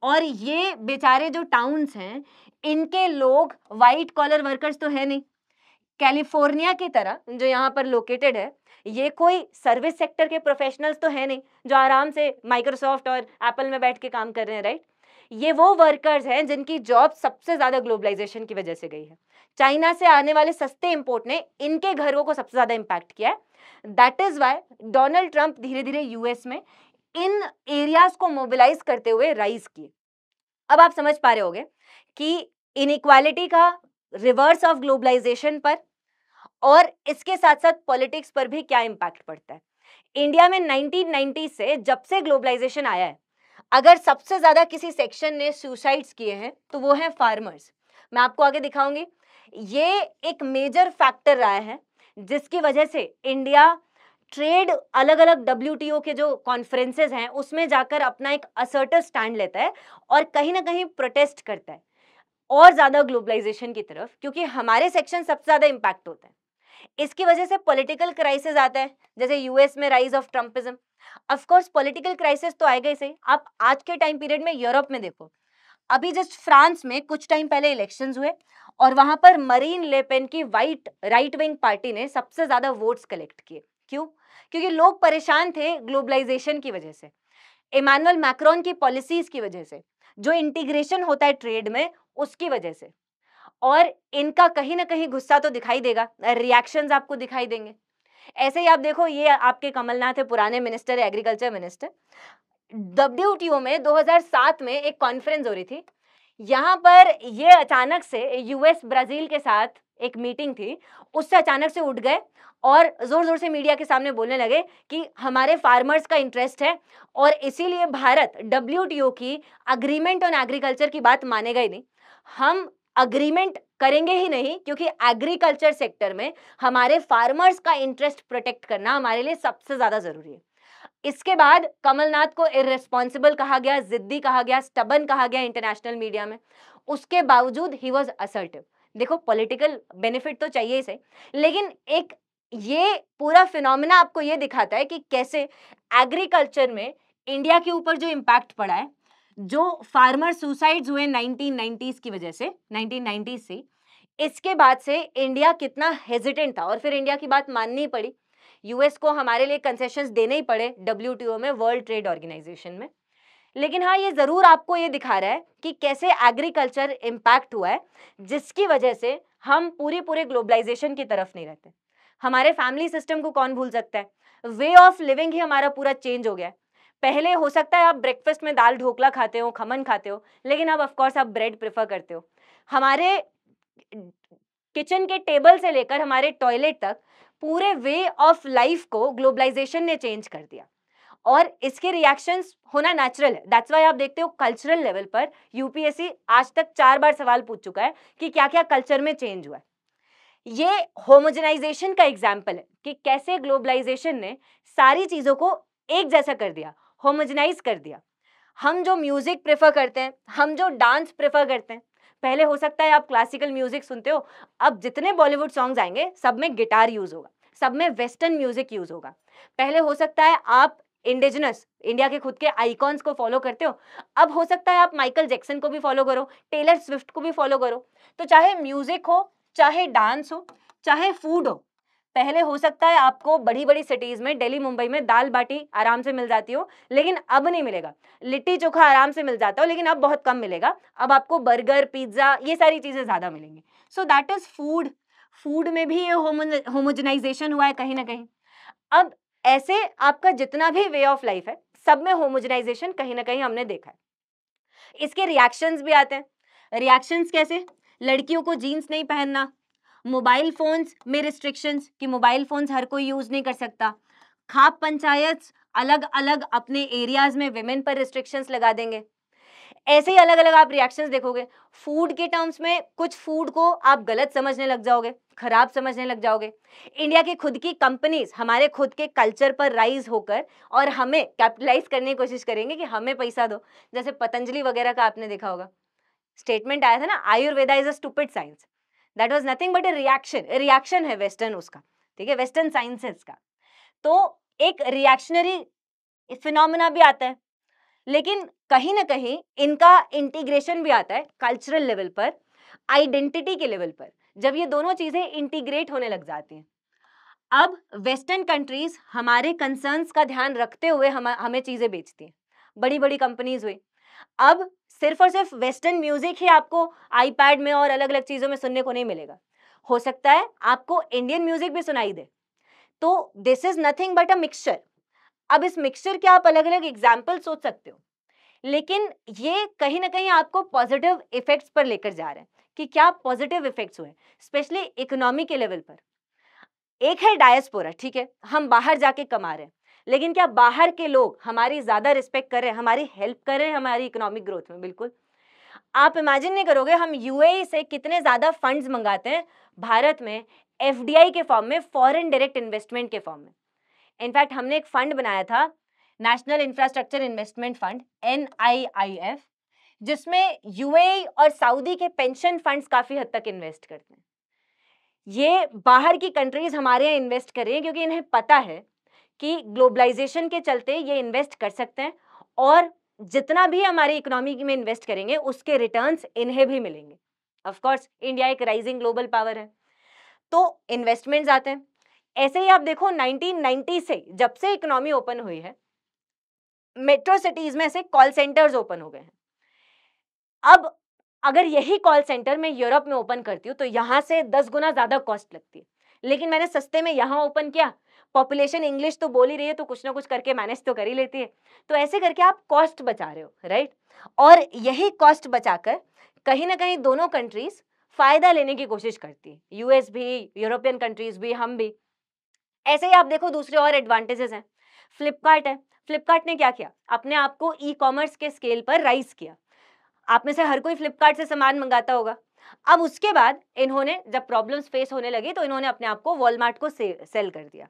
A: और ये बेचारे जो टाउन्स हैं इनके लोग वाइट कॉलर वर्कर्स तो है नहीं कैलिफोर्निया की तरह जो यहाँ पर लोकेटेड है ये कोई सर्विस सेक्टर के प्रोफेशनल्स तो है नहीं जो आराम से माइक्रोसॉफ्ट और एप्पल में बैठ के काम कर रहे हैं राइट ये वो वर्कर्स हैं जिनकी जॉब सबसे ज़्यादा ग्लोबलाइजेशन की वजह से गई है चाइना से आने वाले सस्ते इम्पोर्ट ने इनके घरों को सबसे ज़्यादा इम्पैक्ट किया है that is why Donald Trump धीरे धीरे यूएस में इन एरियाज को मोबिलाइज करते हुए राइज किए अब आप समझ पा रहे हो कि इनक्वालिटी का रिवर्स ऑफ ग्लोबलाइजेशन पर और इसके साथ साथ पॉलिटिक्स पर भी क्या इंपैक्ट पड़ता है इंडिया में 1990 से जब से ग्लोबलाइजेशन आया है अगर सबसे ज़्यादा किसी सेक्शन ने सुसाइड्स किए हैं तो वो है फार्मर्स मैं आपको आगे दिखाऊंगी ये एक मेजर फैक्टर रहा है जिसकी वजह से इंडिया ट्रेड अलग अलग डब्ल्यू के जो कॉन्फ्रेंसेज हैं उसमें जाकर अपना एक असर्टिव स्टैंड लेता है और कहीं ना कहीं प्रोटेस्ट करता है और ज़्यादा ग्लोबलाइजेशन की तरफ क्योंकि हमारे सेक्शन सबसे ज़्यादा इम्पैक्ट होता है इसकी वजह से पॉलिटिकल क्राइसिस आता है जैसे यूएस में rise of Trumpism of course political crisis तो आएगा ही सही आप आज के टाइम पीरियड में यूरोप में देखो अभी जस्ट फ्रांस में कुछ टाइम पहले इलेक्शंस हुए और वहां पर मरीन लेपेन की वाइट राइट विंग पार्टी ने सबसे ज्यादा वोट्स कलेक्ट किए क्यों क्योंकि लोग परेशान थे ग्लोबलाइजेशन की वजह से इमानुअल मैक्रोन की पॉलिसीज की वजह से जो इंटीग्रेशन होता है ट्रेड में उसकी वजह से और इनका कहीं ना कहीं गुस्सा तो दिखाई देगा रिएक्शन आपको दिखाई देंगे ऐसे ही आप देखो ये आपके कमलनाथ है पुराने मिनिस्टर एग्रीकल्चर मिनिस्टर डब्ल्यू में 2007 में एक कॉन्फ्रेंस हो रही थी यहाँ पर ये अचानक से यूएस ब्राजील के साथ एक मीटिंग थी उससे अचानक से उठ गए और ज़ोर ज़ोर से मीडिया के सामने बोलने लगे कि हमारे फार्मर्स का इंटरेस्ट है और इसीलिए भारत डब्ल्यू की अग्रीमेंट ऑन एग्रीकल्चर की बात मानेगा ही नहीं हम अग्रीमेंट करेंगे ही नहीं क्योंकि एग्रीकल्चर सेक्टर में हमारे फार्मर्स का इंटरेस्ट प्रोटेक्ट करना हमारे लिए सबसे ज़्यादा ज़रूरी है इसके बाद कमलनाथ को इरेस्पॉन्सिबल कहा गया जिद्दी कहा गया स्टबन कहा गया इंटरनेशनल मीडिया में उसके बावजूद ही वॉज असर्टिव देखो पॉलिटिकल बेनिफिट तो चाहिए इसे लेकिन एक ये पूरा फिनोमिना आपको ये दिखाता है कि कैसे एग्रीकल्चर में इंडिया के ऊपर जो इम्पैक्ट पड़ा है जो फार्मर सुसाइड्स हुए 1990s की वजह से 1990s से इसके बाद से इंडिया कितना हेजिटेंट था और फिर इंडिया की बात माननी पड़ी यूएस को हमारे लिए कंसेशन देने ही पड़े डब्ल्यू में वर्ल्ड ट्रेड ऑर्गेनाइजेशन में लेकिन हाँ ये ज़रूर आपको ये दिखा रहा है कि कैसे एग्रीकल्चर इम्पैक्ट हुआ है जिसकी वजह से हम पूरे पूरे ग्लोबलाइजेशन की तरफ नहीं रहते हमारे फैमिली सिस्टम को कौन भूल सकता है वे ऑफ लिविंग ही हमारा पूरा चेंज हो गया है पहले हो सकता है आप ब्रेकफास्ट में दाल ढोकला खाते हो खमन खाते हो लेकिन अब ऑफकोर्स आप ब्रेड प्रिफर करते हो हमारे किचन के टेबल से लेकर हमारे टॉयलेट तक पूरे वे ऑफ लाइफ को ग्लोबलाइजेशन ने चेंज कर दिया और इसके रिएक्शंस होना नेचुरल है दैट्स वाई आप देखते हो कल्चरल लेवल पर यूपीएससी आज तक चार बार सवाल पूछ चुका है कि क्या क्या कल्चर में चेंज हुआ है ये होमोजनाइजेशन का एग्जाम्पल है कि कैसे ग्लोबलाइजेशन ने सारी चीज़ों को एक जैसा कर दिया होमोजनाइज कर दिया हम जो म्यूज़िक प्रेफर करते हैं हम जो डांस प्रेफर करते हैं पहले हो सकता है आप क्लासिकल म्यूजिक सुनते हो अब जितने बॉलीवुड सॉन्ग्स आएंगे सब में गिटार यूज होगा सब में वेस्टर्न म्यूजिक यूज होगा पहले हो सकता है आप इंडिजिनस इंडिया के खुद के आइकॉन्स को फॉलो करते हो अब हो सकता है आप माइकल जैक्सन को भी फॉलो करो टेलर स्विफ्ट को भी फॉलो करो तो चाहे म्यूजिक हो चाहे डांस हो चाहे फूड हो पहले हो सकता है आपको बड़ी बड़ी सिटीज़ में दिल्ली मुंबई में दाल बाटी आराम से मिल जाती हो लेकिन अब नहीं मिलेगा लिट्टी चोखा आराम से मिल जाता हो लेकिन अब बहुत कम मिलेगा अब आपको बर्गर पिज्ज़ा ये सारी चीज़ें ज़्यादा मिलेंगी so that is food food में भी ये होमोजनाइजेशन हुआ है कहीं ना कहीं अब ऐसे आपका जितना भी वे ऑफ लाइफ है सब में होमोजनाइजेशन कहीं ना कहीं हमने देखा है इसके रिएक्शंस भी आते हैं रिएक्शंस कैसे लड़कियों को जीन्स नहीं पहनना मोबाइल फ़ोन्स में रिस्ट्रिक्शंस कि मोबाइल फ़ोन्स हर कोई यूज़ नहीं कर सकता खाप पंचायत अलग अलग अपने एरियाज में वेमेन पर रिस्ट्रिक्शंस लगा देंगे ऐसे ही अलग अलग आप रिएक्शंस देखोगे फूड के टर्म्स में कुछ फूड को आप गलत समझने लग जाओगे खराब समझने लग जाओगे इंडिया के खुद की कंपनीज हमारे खुद के कल्चर पर राइज होकर और हमें कैपिटलाइज करने की कोशिश करेंगे कि हमें पैसा दो जैसे पतंजलि वगैरह का आपने देखा होगा स्टेटमेंट आया था ना Ayurveda is a stupid science that was nothing but a reaction reaction है वेस्टर्न उसका ठीक है वेस्टर्न साइंसेस का तो एक रिएक्शनरी फिनोमिना भी आता है लेकिन कहीं ना कहीं इनका इंटीग्रेशन भी आता है कल्चरल लेवल पर आइडेंटिटी के लेवल पर जब ये दोनों चीज़ें इंटीग्रेट होने लग जाती हैं अब वेस्टर्न कंट्रीज हमारे कंसर्न्स का ध्यान रखते हुए हम हमें चीज़ें बेचती हैं बड़ी बड़ी कंपनीज हुई अब सिर्फ और सिर्फ वेस्टर्न म्यूजिक ही आपको आईपैड में और अलग अलग चीज़ों में सुनने को नहीं मिलेगा हो सकता है आपको इंडियन म्यूजिक भी सुनाई दे तो this is nothing but a mixture अब इस मिक्सचर के आप अलग अलग एग्जाम्पल सोच सकते हो लेकिन ये कहीं ना कहीं आपको पॉजिटिव इफेक्ट्स पर लेकर जा रहे हैं कि क्या पॉजिटिव इफेक्ट्स हुए स्पेशली इकोनॉमी के लेवल पर एक है डायस्पोरा ठीक है हम बाहर जाके कमा रहे हैं लेकिन क्या बाहर के लोग हमारी ज़्यादा रिस्पेक्ट कर रहे हैं हमारी हेल्प कर रहे हैं हमारी इकोनॉमिक ग्रोथ में बिल्कुल आप इमेजिन नहीं करोगे हम यूएई से कितने ज़्यादा फंड्स मंगाते हैं भारत में एफडीआई के फॉर्म में फॉरेन डायरेक्ट इन्वेस्टमेंट के फॉर्म में इनफैक्ट हमने एक फंड बनाया था नेशनल इंफ्रास्ट्रक्चर इन्वेस्टमेंट फंड एन जिसमें यूएई और सऊदी के पेंशन फंड्स काफ़ी हद तक इन्वेस्ट करते हैं ये बाहर की कंट्रीज हमारे यहाँ इन्वेस्ट कर रही हैं क्योंकि इन्हें पता है कि ग्लोबलाइजेशन के चलते ये इन्वेस्ट कर सकते हैं और जितना भी हमारी इकोनॉमी में इन्वेस्ट करेंगे उसके रिटर्न्स इन्हें भी मिलेंगे ऑफकोर्स इंडिया एक राइजिंग ग्लोबल पावर है तो इन्वेस्टमेंट्स आते हैं ऐसे ही आप देखो 1990 से जब से इकोनॉमी ओपन हुई है मेट्रो सिटीज में से कॉल सेंटर्स ओपन हो गए हैं अब अगर यही कॉल सेंटर मैं यूरोप में ओपन करती हूँ तो यहाँ से दस गुना ज़्यादा कॉस्ट लगती है लेकिन मैंने सस्ते में यहाँ ओपन किया पॉपुलेशन इंग्लिश तो बोल ही रही है तो कुछ ना कुछ करके मैनेज तो कर ही लेती है तो ऐसे करके आप कॉस्ट बचा रहे हो राइट और यही कॉस्ट बचाकर कहीं ना कहीं दोनों कंट्रीज फायदा लेने की कोशिश करती है यूएस भी यूरोपियन कंट्रीज भी हम भी ऐसे ही आप देखो दूसरे और एडवांटेजेस हैं फ्लिपकार्ट है फ्लिपकार्ट ने क्या किया अपने आप को ई कॉमर्स के स्केल पर राइज किया आप में से हर कोई फ्लिपकार्ट से सामान मंगाता होगा अब उसके बाद इन्होंने जब प्रॉब्लम्स फेस होने लगी तो इन्होंने अपने आप को वॉलमार्ट को से, सेल कर दिया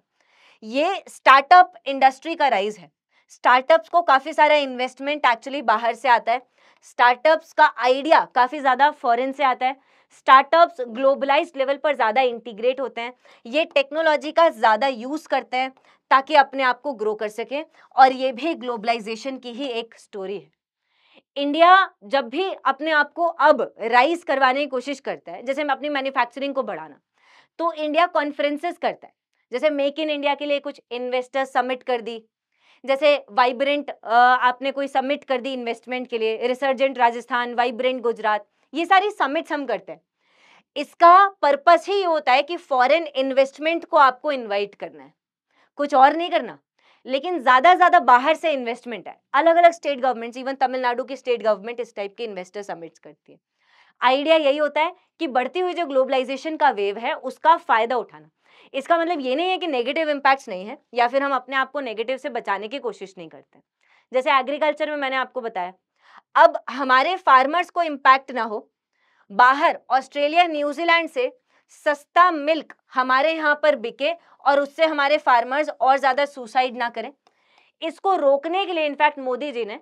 A: ये स्टार्टअप इंडस्ट्री का राइज है स्टार्टअप्स को काफ़ी सारा इन्वेस्टमेंट एक्चुअली बाहर से आता है स्टार्टअप्स का आइडिया काफ़ी ज़्यादा फॉरेन से आता है स्टार्टअप्स ग्लोबलाइज लेवल पर ज़्यादा इंटीग्रेट होते हैं ये टेक्नोलॉजी का ज़्यादा यूज़ करते हैं ताकि अपने आप को ग्रो कर सकें और ये भी ग्लोबलाइजेशन की ही एक स्टोरी है इंडिया जब भी अपने आप को अब राइज करवाने की कोशिश करता है जैसे अपनी मैन्युफैक्चरिंग को बढ़ाना तो इंडिया कॉन्फ्रेंसेस करता है जैसे मेक इन इंडिया के लिए कुछ इन्वेस्टर्स सबमिट कर दी जैसे वाइब्रेंट आपने कोई सबमिट कर दी इन्वेस्टमेंट के लिए रिसर्जेंट राजस्थान वाइब्रेंट गुजरात ये सारी सबमिट्स हम करते हैं इसका पर्पस ही ये होता है कि फॉरेन इन्वेस्टमेंट को आपको इनवाइट करना है कुछ और नहीं करना लेकिन ज़्यादा ज़्यादा बाहर से इन्वेस्टमेंट है अलग अलग स्टेट गवर्नमेंट्स इवन तमिलनाडु की स्टेट गवर्नमेंट इस टाइप के इन्वेस्टर सबमिट्स करती है आइडिया यही होता है कि बढ़ती हुई जो ग्लोबलाइजेशन का वेव है उसका फ़ायदा उठाना इसका मतलब ये नहीं है कि नेगेटिव इम्पैक्ट्स नहीं है या फिर हम अपने आप को नेगेटिव से बचाने की कोशिश नहीं करते जैसे एग्रीकल्चर में मैंने आपको बताया अब हमारे फार्मर्स को इम्पैक्ट ना हो बाहर ऑस्ट्रेलिया न्यूजीलैंड से सस्ता मिल्क हमारे यहाँ पर बिके और उससे हमारे फार्मर्स और ज़्यादा सुसाइड ना करें इसको रोकने के लिए इनफैक्ट मोदी जी ने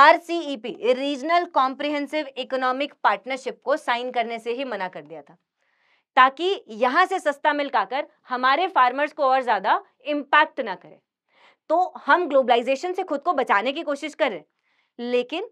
A: R regional comprehensive economic partnership को साइन करने से ही मना कर दिया था ताकि यहां से सस्ता मिल आकर हमारे फार्मर्स को और ज़्यादा इम्पैक्ट ना करे तो हम ग्लोबलाइजेशन से खुद को बचाने की कोशिश कर रहे हैं लेकिन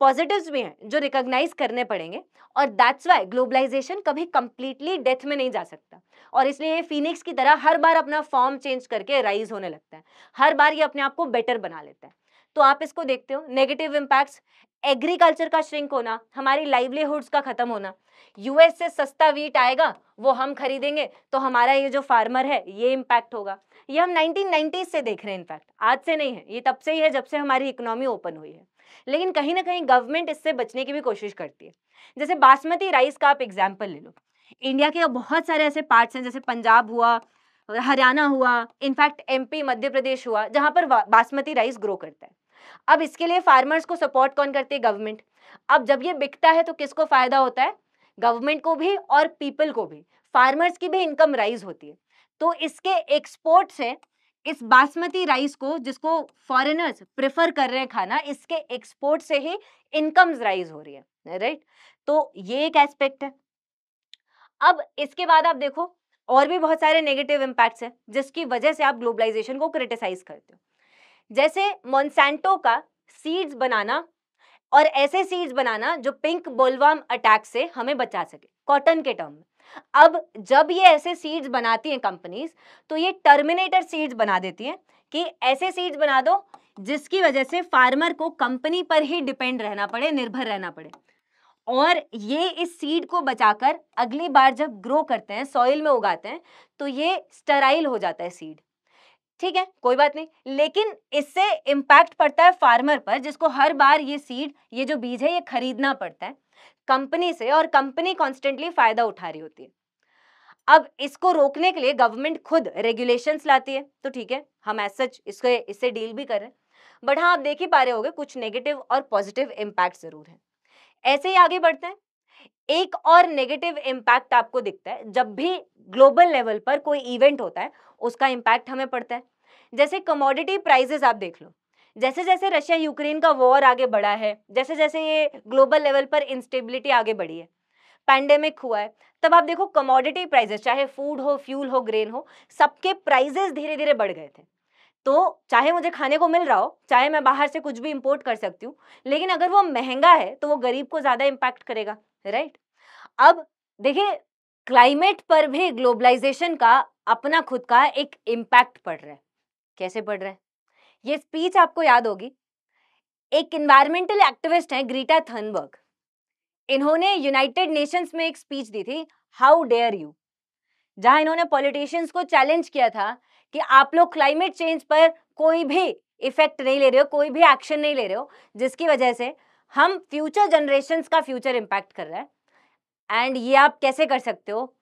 A: पॉजिटिव्स भी हैं जो रिकॉग्नाइज करने पड़ेंगे और दैट्स वाई ग्लोबलाइजेशन कभी कंप्लीटली डेथ में नहीं जा सकता और इसलिए ये फिनिक्स की तरह हर बार अपना फॉर्म चेंज करके राइज होने लगता है हर बार ये अपने आप को बेटर बना लेता है तो आप इसको देखते हो नेगेटिव इम्पैक्ट्स एग्रीकल्चर का श्रिंक होना हमारी लाइवलीहुड्स का खत्म होना यूएस से सस्ता वीट आएगा वो हम खरीदेंगे तो हमारा ये जो फार्मर है ये इम्पैक्ट होगा ये हम नाइनटीज से देख रहे हैं इनफैक्ट आज से नहीं है ये तब से ही है जब से हमारी इकोनॉमी ओपन हुई है लेकिन कहीं ना कहीं गवर्नमेंट इससे बचने की भी कोशिश करती है जैसे बासमती राइस का आप एग्जाम्पल ले लो इंडिया के बहुत सारे ऐसे पार्ट्स हैं जैसे पंजाब हुआ हरियाणा हुआ इनफैक्ट एमपी मध्य प्रदेश हुआ जहाँ पर बासमती राइस ग्रो करता है अब इसके लिए फार्मर्स को सपोर्ट कौन करती है गवर्नमेंट अब जब ये बिकता है तो किसको फायदा होता है गवर्नमेंट को भी और पीपल को भी फार्मर्स की भी इनकम राइज होती है तो इसके एक्सपोर्ट से इस बासमती राइस को जिसको फॉरेनर्स प्रेफर कर रहे हैं खाना इसके एक्सपोर्ट से ही इनकम्स राइज हो रही है राइट तो ये एक एस्पेक्ट है अब इसके बाद आप देखो और भी बहुत सारे नेगेटिव इम्पैक्ट्स हैं जिसकी वजह से आप ग्लोबलाइजेशन को क्रिटिसाइज करते हो जैसे मोनसेंटो का सीड्स बनाना और ऐसे सीड्स बनाना जो पिंक बोलवाम अटैक से हमें बचा सके कॉटन के टर्म में अब जब ये ऐसे सीड्स बनाती हैं कंपनीज तो ये टर्मिनेटर सीड्स बना देती हैं कि ऐसे सीड्स बना दो जिसकी वजह से फार्मर को कंपनी पर ही डिपेंड रहना पड़े निर्भर रहना पड़े और ये इस सीड को बचाकर अगली बार जब ग्रो करते हैं सॉइल में उगाते हैं तो ये स्टराइल हो जाता है सीड ठीक है कोई बात नहीं लेकिन इससे इम्पैक्ट पड़ता है फार्मर पर जिसको हर बार ये सीड ये जो बीज है ये खरीदना पड़ता है कंपनी से और कंपनी कॉन्स्टेंटली फायदा उठा रही होती है अब इसको रोकने के लिए गवर्नमेंट खुद रेगुलेशंस लाती है तो ठीक है हम एज सच इसको इससे डील भी कर रहे हैं बट हाँ आप देख ही पा रहे हो कुछ नेगेटिव और पॉजिटिव इम्पैक्ट जरूर है ऐसे ही आगे बढ़ते हैं एक और नेगेटिव इम्पैक्ट आपको दिखता है जब भी ग्लोबल लेवल पर कोई इवेंट होता है उसका इम्पैक्ट हमें पड़ता है जैसे कमोडिटी प्राइजेस आप देख लो जैसे जैसे रशिया यूक्रेन का वॉर आगे बढ़ा है जैसे जैसे ये ग्लोबल लेवल पर इंस्टेबिलिटी आगे बढ़ी है पैंडेमिक हुआ है तब आप देखो कमोडिटी प्राइजेस चाहे फूड हो फ्यूल हो ग्रेन हो सबके प्राइजेस धीरे धीरे बढ़ गए थे तो चाहे मुझे खाने को मिल रहा हो चाहे मैं बाहर से कुछ भी इम्पोर्ट कर सकती हूँ लेकिन अगर वो महंगा है तो वो गरीब को ज़्यादा इम्पैक्ट करेगा राइट अब देखिए क्लाइमेट पर भी ग्लोबलाइजेशन का अपना खुद का एक इम्पैक्ट पड़ रहा है कैसे पढ़ रहे हैं ये स्पीच आपको याद होगी एक इन्वायरमेंटल एक्टिविस्ट हैं ग्रीटा थनबर्ग इन्होंने यूनाइटेड नेशंस में एक स्पीच दी थी हाउ डेयर यू जहां इन्होंने पॉलिटिशियंस को चैलेंज किया था कि आप लोग क्लाइमेट चेंज पर कोई भी इफेक्ट नहीं ले रहे हो कोई भी एक्शन नहीं ले रहे हो जिसकी वजह से हम फ्यूचर जनरेशन का फ्यूचर इम्पैक्ट कर रहे हैं एंड ये आप कैसे कर सकते हो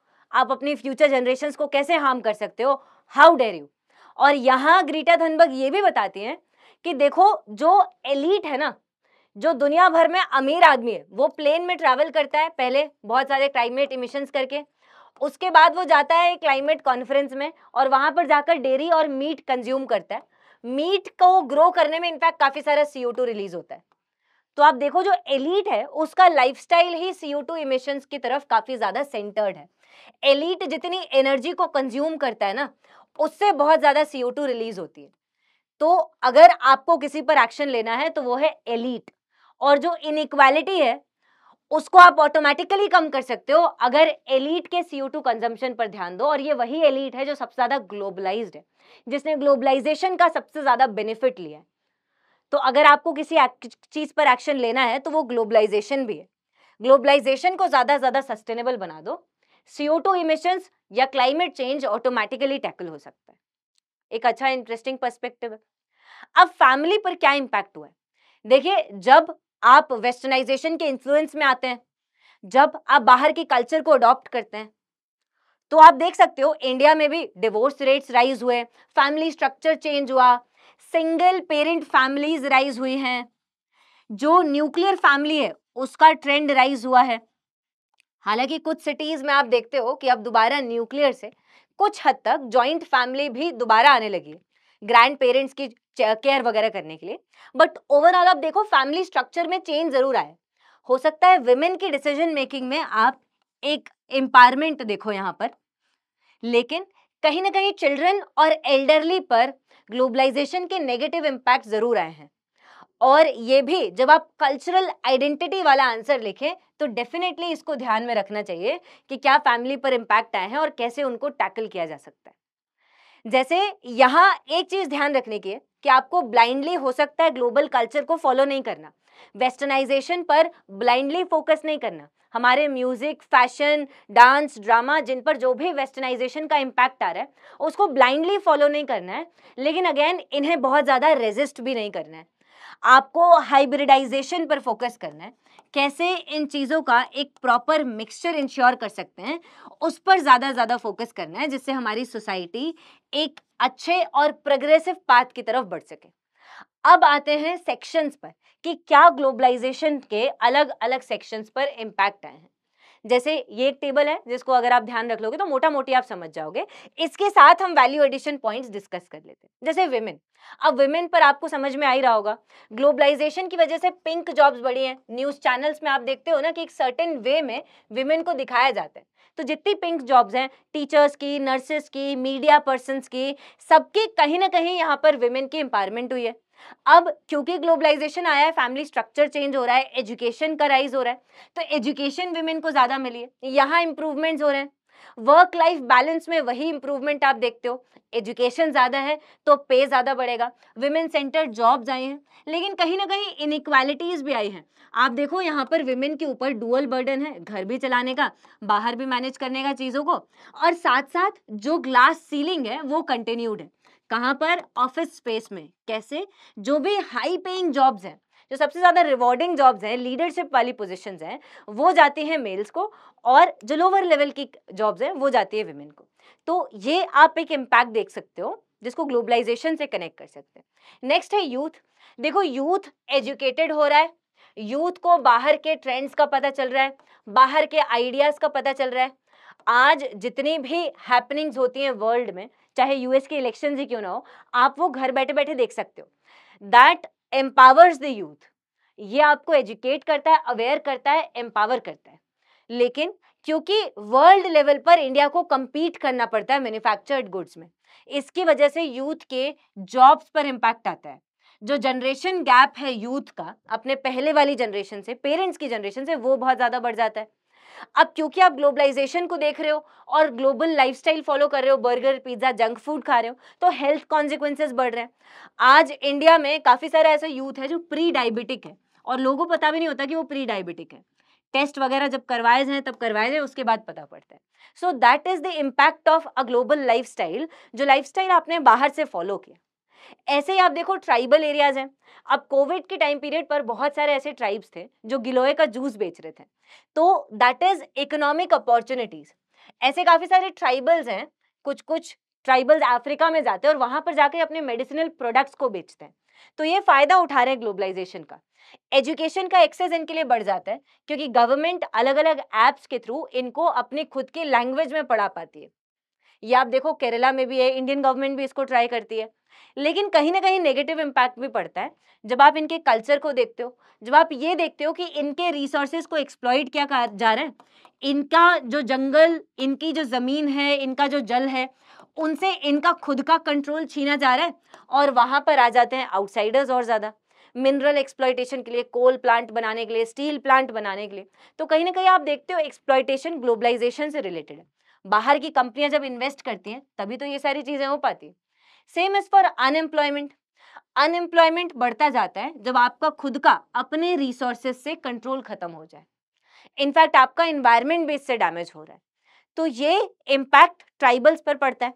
A: आप अपनी फ्यूचर जनरेशन को कैसे हार्म कर सकते हो हाउ डेयर यू और यहाँ ग्रीटा थनबर्ग ये भी बताती हैं कि देखो जो एलिट है ना जो दुनिया भर में अमीर आदमी है वो प्लेन में ट्रैवल करता है पहले बहुत सारे क्लाइमेट इमिशंस करके उसके बाद वो जाता है क्लाइमेट कॉन्फ्रेंस में और वहाँ पर जाकर डेयरी और मीट कंज्यूम करता है मीट को ग्रो करने में इनफैक्ट काफ़ी सारा सी रिलीज होता है तो आप देखो जो एलिट है उसका लाइफस्टाइल ही सी ओ इमिशंस की तरफ काफ़ी ज़्यादा सेंटर्ड है एलिट जितनी एनर्जी को कंज्यूम करता है ना उससे बहुत ज़्यादा सी रिलीज होती है तो अगर आपको किसी पर एक्शन लेना है तो वो है एलिट और जो इनइक्वालिटी है उसको आप ऑटोमेटिकली कम कर सकते हो अगर एलिट के सी ओ टू कंजम्पशन पर ध्यान दो और ये वही एलिट है जो सबसे ज़्यादा ग्लोबलाइज्ड है जिसने ग्लोबलाइजेशन का सबसे ज़्यादा बेनिफिट लिया है तो अगर आपको किसी चीज़ पर एक्शन लेना है तो वो ग्लोबलाइजेशन भी है ग्लोबलाइजेशन को ज़्यादा से ज़्यादा सस्टेनेबल बना दो सी ओ टू इमिशंस या क्लाइमेट चेंज ऑटोमेटिकली टैकल हो सकता है एक अच्छा इंटरेस्टिंग पर्सपेक्टिव है अब फैमिली पर क्या इंपैक्ट हुआ है देखिए जब आप वेस्टर्नाइजेशन के इन्फ्लुएंस में आते हैं जब आप बाहर के कल्चर को अडॉप्ट करते हैं तो आप देख सकते हो इंडिया में भी डिवोर्स रेट्स राइज हुए फैमिली स्ट्रक्चर चेंज हुआ सिंगल पेरेंट फैमिलीज राइज हुई हैं जो न्यूक्लियर फैमिली है उसका ट्रेंड राइज हुआ है हालांकि कुछ सिटीज में आप देखते हो कि अब दोबारा न्यूक्लियर से कुछ हद तक जॉइंट फैमिली भी दोबारा आने लगी है ग्रैंड पेरेंट्स की केयर वगैरह करने के लिए बट ओवरऑल आप देखो फैमिली स्ट्रक्चर में चेंज जरूर आए हो सकता है विमेन की डिसीजन मेकिंग में आप एक एम्पायरमेंट देखो यहाँ पर लेकिन कहीं ना कहीं चिल्ड्रन और एल्डरली पर ग्लोबलाइजेशन के नेगेटिव इम्पैक्ट जरूर आए हैं और ये भी जब आप कल्चरल आइडेंटिटी वाला आंसर लिखें तो डेफिनेटली इसको ध्यान में रखना चाहिए कि क्या फैमिली पर इम्पैक्ट आए हैं और कैसे उनको टैकल किया जा सकता है जैसे यहाँ एक चीज़ ध्यान रखने की है कि आपको ब्लाइंडली हो सकता है ग्लोबल कल्चर को फॉलो नहीं करना वेस्टर्नाइजेशन पर ब्लाइंडली फोकस नहीं करना हमारे म्यूजिक फैशन डांस ड्रामा जिन पर जो भी वेस्टर्नाइजेशन का इम्पैक्ट आ रहा है उसको ब्लाइंडली फॉलो नहीं करना है लेकिन अगेन इन्हें बहुत ज़्यादा रेजिस्ट भी नहीं करना है आपको हाइब्रिडाइजेशन पर फोकस करना है कैसे इन चीज़ों का एक प्रॉपर मिक्सचर इंश्योर कर सकते हैं उस पर ज़्यादा ज़्यादा फोकस करना है जिससे हमारी सोसाइटी एक अच्छे और प्रोग्रेसिव पाथ की तरफ बढ़ सके अब आते हैं सेक्शंस पर कि क्या ग्लोबलाइजेशन के अलग अलग सेक्शंस पर इम्पैक्ट आए हैं जैसे ये एक टेबल है जिसको अगर आप ध्यान रख लोगे तो मोटा मोटी आप समझ जाओगे इसके साथ हम वैल्यू एडिशन पॉइंट्स डिस्कस कर लेते हैं जैसे वेमेन अब विमेन पर आपको समझ में आ ही रहा होगा ग्लोबलाइजेशन की वजह से पिंक जॉब्स बढ़ी हैं न्यूज़ चैनल्स में आप देखते हो ना कि एक सर्टेन वे में विमेन को दिखाया जाता है तो जितनी पिंक जॉब्स हैं टीचर्स की नर्सेस की मीडिया पर्सन की सबकी कहीं ना कहीं यहाँ पर विमेन की एम्पावरमेंट हुई है अब क्योंकि ग्लोबलाइजेशन आया है फैमिली स्ट्रक्चर चेंज हो रहा है एजुकेशन का राइज हो रहा है तो एजुकेशन वुमेन को ज़्यादा मिली है यहाँ इंप्रूवमेंट हो रहे हैं वर्क लाइफ बैलेंस में वही इंप्रूवमेंट आप देखते हो एजुकेशन ज़्यादा है तो पे ज़्यादा बढ़ेगा विमेन सेंटर जॉब्स आए हैं लेकिन कहीं ना कहीं इनक्वालिटीज़ भी आई हैं आप देखो यहाँ पर विमेन के ऊपर डुअल बर्डन है घर भी चलाने का बाहर भी मैनेज करने का चीज़ों को और साथ साथ जो ग्लास सीलिंग है वो कंटिन्यूड है कहाँ पर ऑफिस स्पेस में कैसे जो भी हाई पेइंग जॉब्स हैं जो सबसे ज़्यादा रिवॉर्डिंग जॉब्स हैं लीडरशिप वाली पोजीशंस हैं वो जाती हैं मेल्स को और जो लोअर लेवल की जॉब्स हैं वो जाती है वीमेन को तो ये आप एक इम्पैक्ट देख सकते हो जिसको ग्लोबलाइजेशन से कनेक्ट कर सकते हैं नेक्स्ट है यूथ देखो यूथ एजुकेटेड हो रहा है यूथ को बाहर के ट्रेंड्स का पता चल रहा है बाहर के आइडियाज़ का पता चल रहा है आज जितनी भी हैपनिंग्स होती हैं वर्ल्ड में चाहे यूएस के इलेक्शन ही क्यों ना हो आप वो घर बैठे बैठे देख सकते हो दैट एम्पावर्स द यूथ ये आपको एजुकेट करता है अवेयर करता है एम्पावर करता है लेकिन क्योंकि वर्ल्ड लेवल पर इंडिया को कम्पीट करना पड़ता है मैन्युफैक्चर्ड गुड्स में इसकी वजह से यूथ के जॉब्स पर इम्पैक्ट आता है जो जनरेशन गैप है यूथ का अपने पहले वाली जनरेशन से पेरेंट्स की जनरेशन से वो बहुत ज़्यादा बढ़ जाता है अब क्योंकि आप ग्लोबलाइजेशन को देख रहे हो और ग्लोबल लाइफस्टाइल फॉलो कर रहे हो बर्गर पिज्ज़ा जंक फूड खा रहे हो तो हेल्थ कॉन्सिक्वेंसेज बढ़ रहे हैं आज इंडिया में काफ़ी सारे ऐसे यूथ है जो प्री डायबिटिक है और लोगों को पता भी नहीं होता कि वो प्री डायबिटिक है टेस्ट वगैरह जब करवाए जाए तब करवाए जाए उसके बाद पता पड़ता है so that is the impact of a global lifestyle जो लाइफस्टाइल आपने बाहर से फॉलो किया ऐसे ही आप देखो ट्राइबल एरियाज हैं अब कोविड के टाइम पीरियड पर बहुत सारे ऐसे ट्राइब्स थे जो गिलोय का जूस बेच रहे थे तो दैट इज इकोनॉमिक अपॉर्चुनिटीज ऐसे काफ़ी सारे ट्राइबल्स हैं कुछ कुछ ट्राइबल्स अफ्रीका में जाते हैं और वहां पर जाके अपने मेडिसिनल प्रोडक्ट्स को बेचते हैं तो ये फ़ायदा उठा रहे हैं ग्लोबलाइजेशन का एजुकेशन का एक्सेस इनके लिए बढ़ जाता है क्योंकि गवर्नमेंट अलग अलग एप्स के थ्रू इनको अपने खुद के लैंग्वेज में पढ़ा पाती है या आप देखो केरला में भी है इंडियन गवर्नमेंट भी इसको ट्राई करती है लेकिन कहीं ना कहीं नेगेटिव इम्पैक्ट भी पड़ता है जब आप इनके कल्चर को देखते हो जब आप ये देखते हो कि इनके रिसोर्सेज को क्या किया जा रहा है इनका जो जंगल इनकी जो ज़मीन है इनका जो जल है उनसे इनका खुद का कंट्रोल छीना जा रहा है और वहाँ पर आ जाते हैं आउटसाइडर्स और ज़्यादा मिनरल एक्सप्लॉयटेशन के लिए कोल प्लांट बनाने के लिए स्टील प्लांट बनाने के लिए तो कहीं ना कहीं आप देखते हो एक्सप्लॉयटेशन ग्लोबलाइजेशन से रिलेटेड है बाहर की कंपनियां जब इन्वेस्ट करती हैं तभी तो ये सारी चीज़ें हो पाती हैं same is for unemployment unemployment बढ़ता जाता है जब आपका खुद का अपने रिसोर्सेस से कंट्रोल खत्म हो जाए इनफैक्ट आपका इन्वायरमेंट भी इससे डैमेज हो रहा है तो ये इम्पैक्ट ट्राइबल्स पर पड़ता है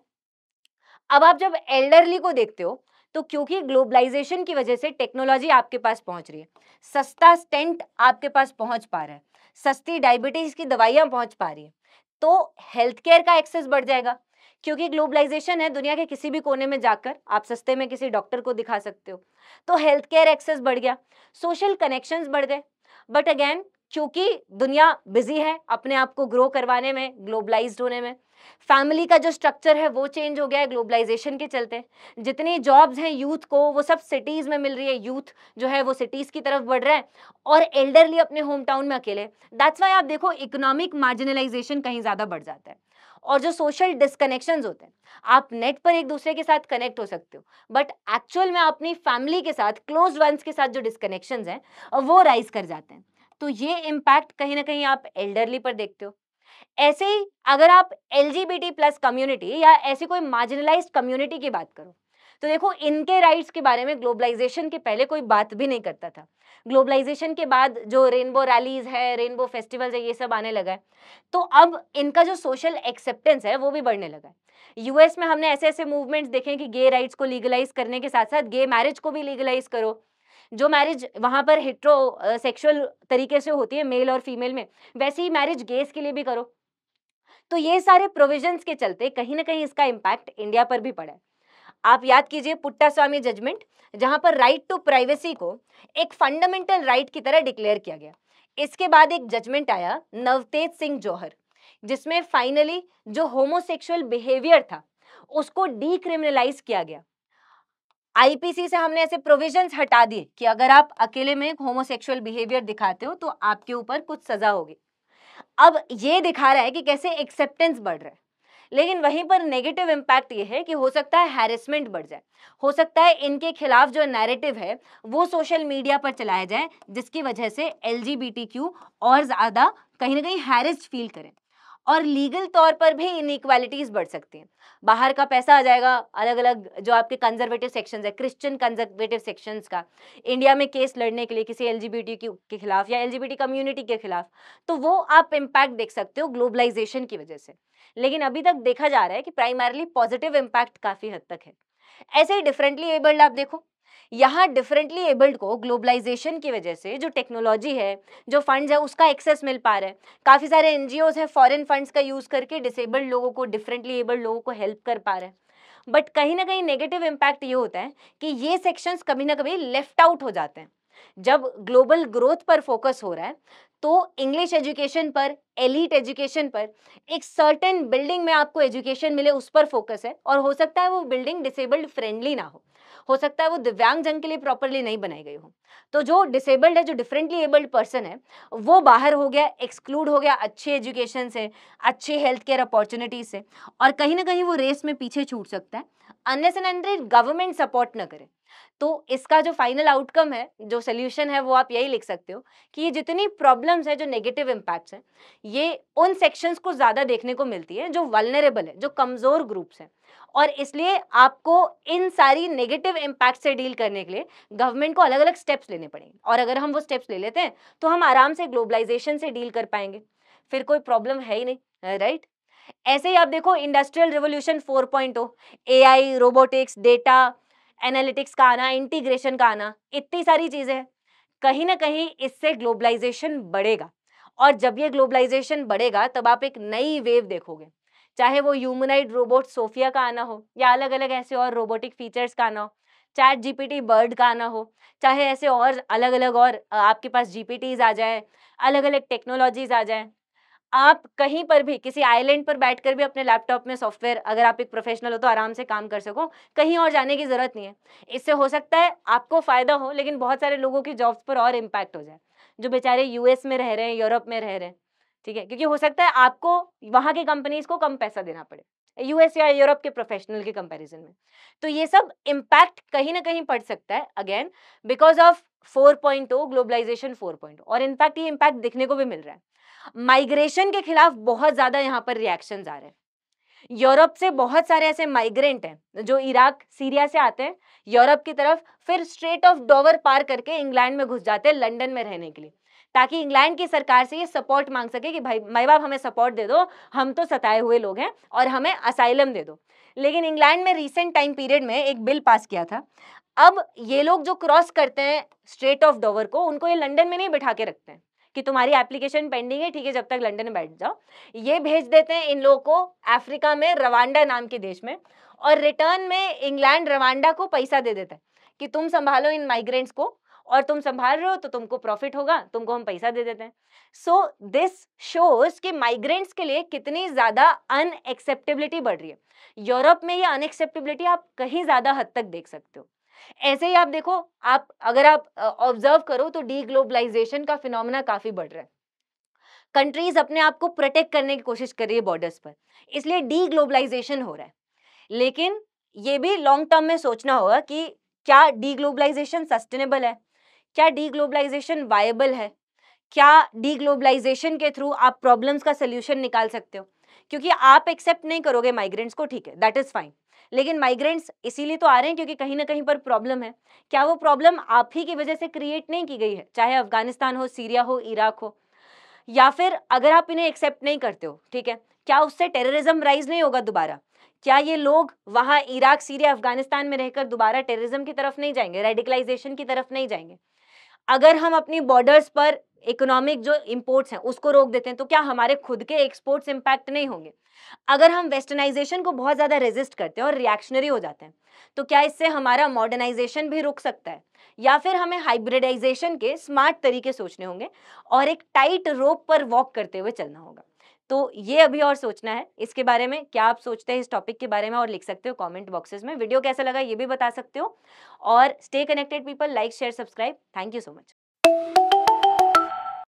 A: अब आप जब एल्डरली को देखते हो तो क्योंकि ग्लोबलाइजेशन की वजह से टेक्नोलॉजी आपके पास पहुंच रही है सस्ता स्टेंट आपके पास पहुंच पा रहा है सस्ती डायबिटीज की दवाइयां पहुंच पा रही है तो हेल्थ केयर का एक्सेस बढ़ जाएगा क्योंकि ग्लोबलाइजेशन है दुनिया के किसी भी कोने में जाकर आप सस्ते में किसी डॉक्टर को दिखा सकते हो तो हेल्थ केयर एक्सेस बढ़ गया सोशल कनेक्शंस बढ़ गए बट अगेन क्योंकि दुनिया बिजी है अपने आप को ग्रो करवाने में ग्लोबलाइज होने में फैमिली का जो स्ट्रक्चर है वो चेंज हो गया है ग्लोबलाइजेशन के चलते जितनी जॉब्स हैं यूथ को वो सब सिटीज़ में मिल रही है यूथ जो है वो सिटीज़ की तरफ बढ़ रहा है और एल्डरली अपने होम टाउन में अकेले दैट्स वाई आप देखो इकोनॉमिक मार्जिनलाइजेशन कहीं ज़्यादा बढ़ जाता है और जो सोशल डिस्कनेक्शन होते हैं आप नेट पर एक दूसरे के साथ कनेक्ट हो सकते हो बट एक्चुअल में अपनी फैमिली के साथ क्लोज वंस के साथ जो डिस्कनेक्शन हैं वो राइज कर जाते हैं तो ये इम्पैक्ट कहीं ना कहीं आप एल्डरली पर देखते हो ऐसे ही अगर आप एल प्लस कम्युनिटी या ऐसी कोई मार्जिनलाइज कम्युनिटी की बात करो तो देखो इनके राइट्स के बारे में ग्लोबलाइजेशन के पहले कोई बात भी नहीं करता था ग्लोबलाइजेशन के बाद जो रेनबो रैलीज है रेनबो फेस्टिवल्स है ये सब आने लगा है तो अब इनका जो सोशल एक्सेप्टेंस है वो भी बढ़ने लगा है यूएस में हमने ऐसे ऐसे मूवमेंट्स देखे कि गे राइट्स को लीगलाइज करने के साथ साथ गे मैरिज को भी लीगलाइज करो जो मैरिज वहाँ पर हिट्रो सेक्सुअल तरीके से होती है मेल और फीमेल में वैसे ही मैरिज गेस के लिए भी करो तो ये सारे प्रोविजंस के चलते कहीं ना कहीं इसका इम्पैक्ट इंडिया पर भी पड़ा है आप याद कीजिए पुट्टा स्वामी जजमेंट जहां पर राइट टू प्राइवेसी को एक फंडामेंटल राइट की तरह डिक्लेयर किया गया इसके बाद एक जजमेंट आया नवतेज सिंह जौहर जिसमें फाइनली जो होमोसेक्सुअल बिहेवियर था उसको डीक्रिमिनलाइज किया गया आईपीसी से हमने ऐसे प्रोविजंस हटा दिए कि अगर आप अकेले में होमोसेक्सुअल बिहेवियर दिखाते हो तो आपके ऊपर कुछ सजा होगी अब ये दिखा रहा है कि कैसे एक्सेप्टेंस बढ़ रहा है लेकिन वहीं पर नेगेटिव इम्पैक्ट ये है कि हो सकता है हैरेसमेंट बढ़ जाए हो सकता है इनके खिलाफ जो नैरेटिव है वो सोशल मीडिया पर चलाया जाए जिसकी वजह से एल और ज़्यादा कहीं ना कहीं हैरेस्ड फील करें और लीगल तौर पर भी इनक्वालिटीज बढ़ सकती हैं बाहर का पैसा आ जाएगा अलग अलग जो आपके कंजर्वेटिव सेक्शंस है क्रिश्चियन कंजर्वेटिव सेक्शंस का इंडिया में केस लड़ने के लिए किसी एल के खिलाफ या एल कम्युनिटी के खिलाफ तो वो आप इम्पैक्ट देख सकते हो ग्लोबलाइजेशन की वजह से लेकिन अभी तक देखा जा रहा है कि प्राइमरली पॉजिटिव इम्पैक्ट काफ़ी हद तक है ऐसे ही डिफरेंटली एबल्ड आप देखो यहाँ डिफरेंटली एबल्ड को ग्लोबलाइजेशन की वजह से जो टेक्नोलॉजी है जो फंड्स है उसका एक्सेस मिल पा रहा है काफ़ी सारे एन हैं फॉरेन फंड्स का यूज़ करके डिसेबल्ड लोगों को डिफरेंटली एबल्ड लोगों को हेल्प कर पा रहे हैं बट कहीं ना कहीं नेगेटिव इम्पैक्ट ये होता है कि ये सेक्शंस कभी ना कभी लेफ्ट आउट हो जाते हैं जब ग्लोबल ग्रोथ पर फोकस हो रहा है तो इंग्लिश एजुकेशन पर एलिट एजुकेशन पर एक सर्टेन बिल्डिंग में आपको एजुकेशन मिले उस पर फोकस है और हो सकता है वो बिल्डिंग डिसेबल्ड फ्रेंडली ना हो हो सकता है वो दिव्यांग जन के लिए प्रॉपरली नहीं बनाई गई हो तो जो डिसेबल्ड है जो डिफरेंटली एबल्ड पर्सन है वो बाहर हो गया एक्सक्लूड हो गया अच्छे एजुकेशन से अच्छे हेल्थ केयर अपॉर्चुनिटीज से और कहीं ना कहीं वो रेस में पीछे छूट सकता है अनलेस गवर्नमेंट सपोर्ट ना करे तो इसका जो फाइनल आउटकम है जो सोल्यूशन है वो आप यही लिख सकते हो कि ये जितनी प्रॉब्लम्स है जो नेगेटिव इम्पैक्ट्स हैं ये उन सेक्शंस को ज़्यादा देखने को मिलती है जो वलनरेबल है जो कमज़ोर ग्रुप्स हैं और इसलिए आपको इन सारी नेगेटिव इम्पैक्ट से डील करने के लिए गवर्नमेंट को अलग अलग स्टेप्स लेने पड़ेंगे और अगर हम वो स्टेप्स ले लेते हैं तो हम आराम से ग्लोबलाइजेशन से डील कर पाएंगे फिर कोई प्रॉब्लम है ही नहीं राइट ऐसे ही आप देखो industrial revolution 4.0 AI robotics data analytics का आना इंटीग्रेशन का आना इतनी सारी चीज़ें हैं कहीं ना कहीं इससे ग्लोबलाइजेशन बढ़ेगा और जब ये ग्लोबलाइजेशन बढ़ेगा तब आप एक नई वेव देखोगे चाहे वो ह्यूमनाइड रोबोट सोफिया का आना हो या अलग अलग ऐसे और रोबोटिक फीचर्स का आना हो चैट जीपीटी बर्ड का आना हो चाहे ऐसे और अलग अलग और आपके पास जीपीटीज आ जाए अलग अलग टेक्नोलॉजीज आ जाए आप कहीं पर भी किसी आइलैंड पर बैठकर भी अपने लैपटॉप में सॉफ्टवेयर अगर आप एक प्रोफेशनल हो तो आराम से काम कर सको कहीं और जाने की ज़रूरत नहीं है इससे हो सकता है आपको फ़ायदा हो लेकिन बहुत सारे लोगों की जॉब्स पर और इम्पैक्ट हो जाए जो बेचारे यूएस में रह रहे हैं यूरोप में रह रहे हैं ठीक है क्योंकि हो सकता है आपको वहाँ की कंपनीज को कम पैसा देना पड़े यूएस या यूरोप के प्रोफेशनल के कंपैरिजन में तो ये सब इम्पैक्ट कहीं ना कहीं पड़ सकता है again because of 4.0 point globalization four और इनफैक्ट ये इम्पैक्ट दिखने को भी मिल रहा है माइग्रेशन के खिलाफ बहुत ज़्यादा यहाँ पर रिएक्शन आ रहे हैं यूरोप से बहुत सारे ऐसे माइग्रेंट हैं जो इराक सीरिया से आते हैं यूरोप की तरफ फिर स्ट्रेट ऑफ डोवर पार करके इंग्लैंड में घुस जाते हैं लंदन में रहने के लिए ताकि इंग्लैंड की सरकार से ये सपोर्ट मांग सके कि भाई माई बाप हमें सपोर्ट दे दो हम तो सताए हुए लोग हैं और हमें असाइलम दे दो लेकिन इंग्लैंड में रिसेंट टाइम पीरियड में एक बिल पास किया था अब ये लोग जो क्रॉस करते हैं स्ट्रेट ऑफ डोवर को उनको ये लंडन में नहीं बिठा के रखते हैं कि तुम्हारी एप्लीकेशन पेंडिंग है ठीक है जब तक लंडन में बैठ जाओ ये भेज देते हैं इन लोगों को अफ्रीका में रवांडा नाम के देश में और रिटर्न में इंग्लैंड रवांडा को पैसा दे देता है कि तुम संभालो इन माइग्रेंट्स को और तुम संभाल रहे हो तो तुमको प्रॉफिट होगा तुमको हम पैसा दे देते हैं सो दिस शोज कि माइग्रेंट्स के लिए कितनी ज़्यादा अनएक्सेप्टेबिलिटी बढ़ रही है यूरोप में ये अनएक्सेप्टेबिलिटी आप कहीं ज़्यादा हद तक देख सकते हो ऐसे ही आप देखो आप अगर आप ऑब्जर्व करो तो डीग्लोबलाइजेशन का फिनोमिना काफ़ी बढ़ रहा है कंट्रीज अपने आप को प्रोटेक्ट करने की कोशिश कर रही है बॉर्डर्स पर इसलिए डी हो रहा है लेकिन ये भी लॉन्ग टर्म में सोचना होगा कि क्या डी सस्टेनेबल है क्या डीग्लोबलाइजेशन वायबल है क्या डीग्लोबलाइजेशन के थ्रू आप प्रॉब्लम्स का सोल्यूशन निकाल सकते हो क्योंकि आप एक्सेप्ट नहीं करोगे माइग्रेंट्स को ठीक है दैट इज़ फाइन लेकिन माइग्रेंट्स इसीलिए तो आ रहे हैं क्योंकि कहीं ना कहीं पर प्रॉब्लम है क्या वो प्रॉब्लम आप ही की वजह से क्रिएट नहीं की गई है चाहे अफगानिस्तान हो सीरिया हो इराक हो या फिर अगर आप इन्हें एक्सेप्ट नहीं करते हो ठीक है क्या उससे टेररिज्म राइज नहीं होगा दोबारा क्या ये लोग वहाँ इराक सीरिया अफगानिस्तान में रहकर दोबारा टेररिज्म की तरफ नहीं जाएंगे रेडिकलाइजेशन की तरफ नहीं जाएंगे अगर हम अपनी बॉर्डर्स पर इकोनॉमिक जो इम्पोर्ट्स हैं उसको रोक देते हैं तो क्या हमारे खुद के एक्सपोर्ट्स इम्पैक्ट नहीं होंगे अगर हम वेस्टर्नाइजेशन को बहुत ज़्यादा रेजिस्ट करते हैं और रिएक्शनरी हो जाते हैं तो क्या इससे हमारा मॉडर्नाइजेशन भी रुक सकता है या फिर हमें हाइब्रिडाइजेशन के स्मार्ट तरीके सोचने होंगे और एक टाइट रोप पर वॉक करते हुए चलना होगा तो ये अभी और सोचना है इसके बारे में क्या आप सोचते हैं इस टॉपिक के बारे में और लिख सकते हो कॉमेंट बॉक्सेस में वीडियो कैसा लगा ये भी बता सकते हो और stay connected people like share subscribe thank you so much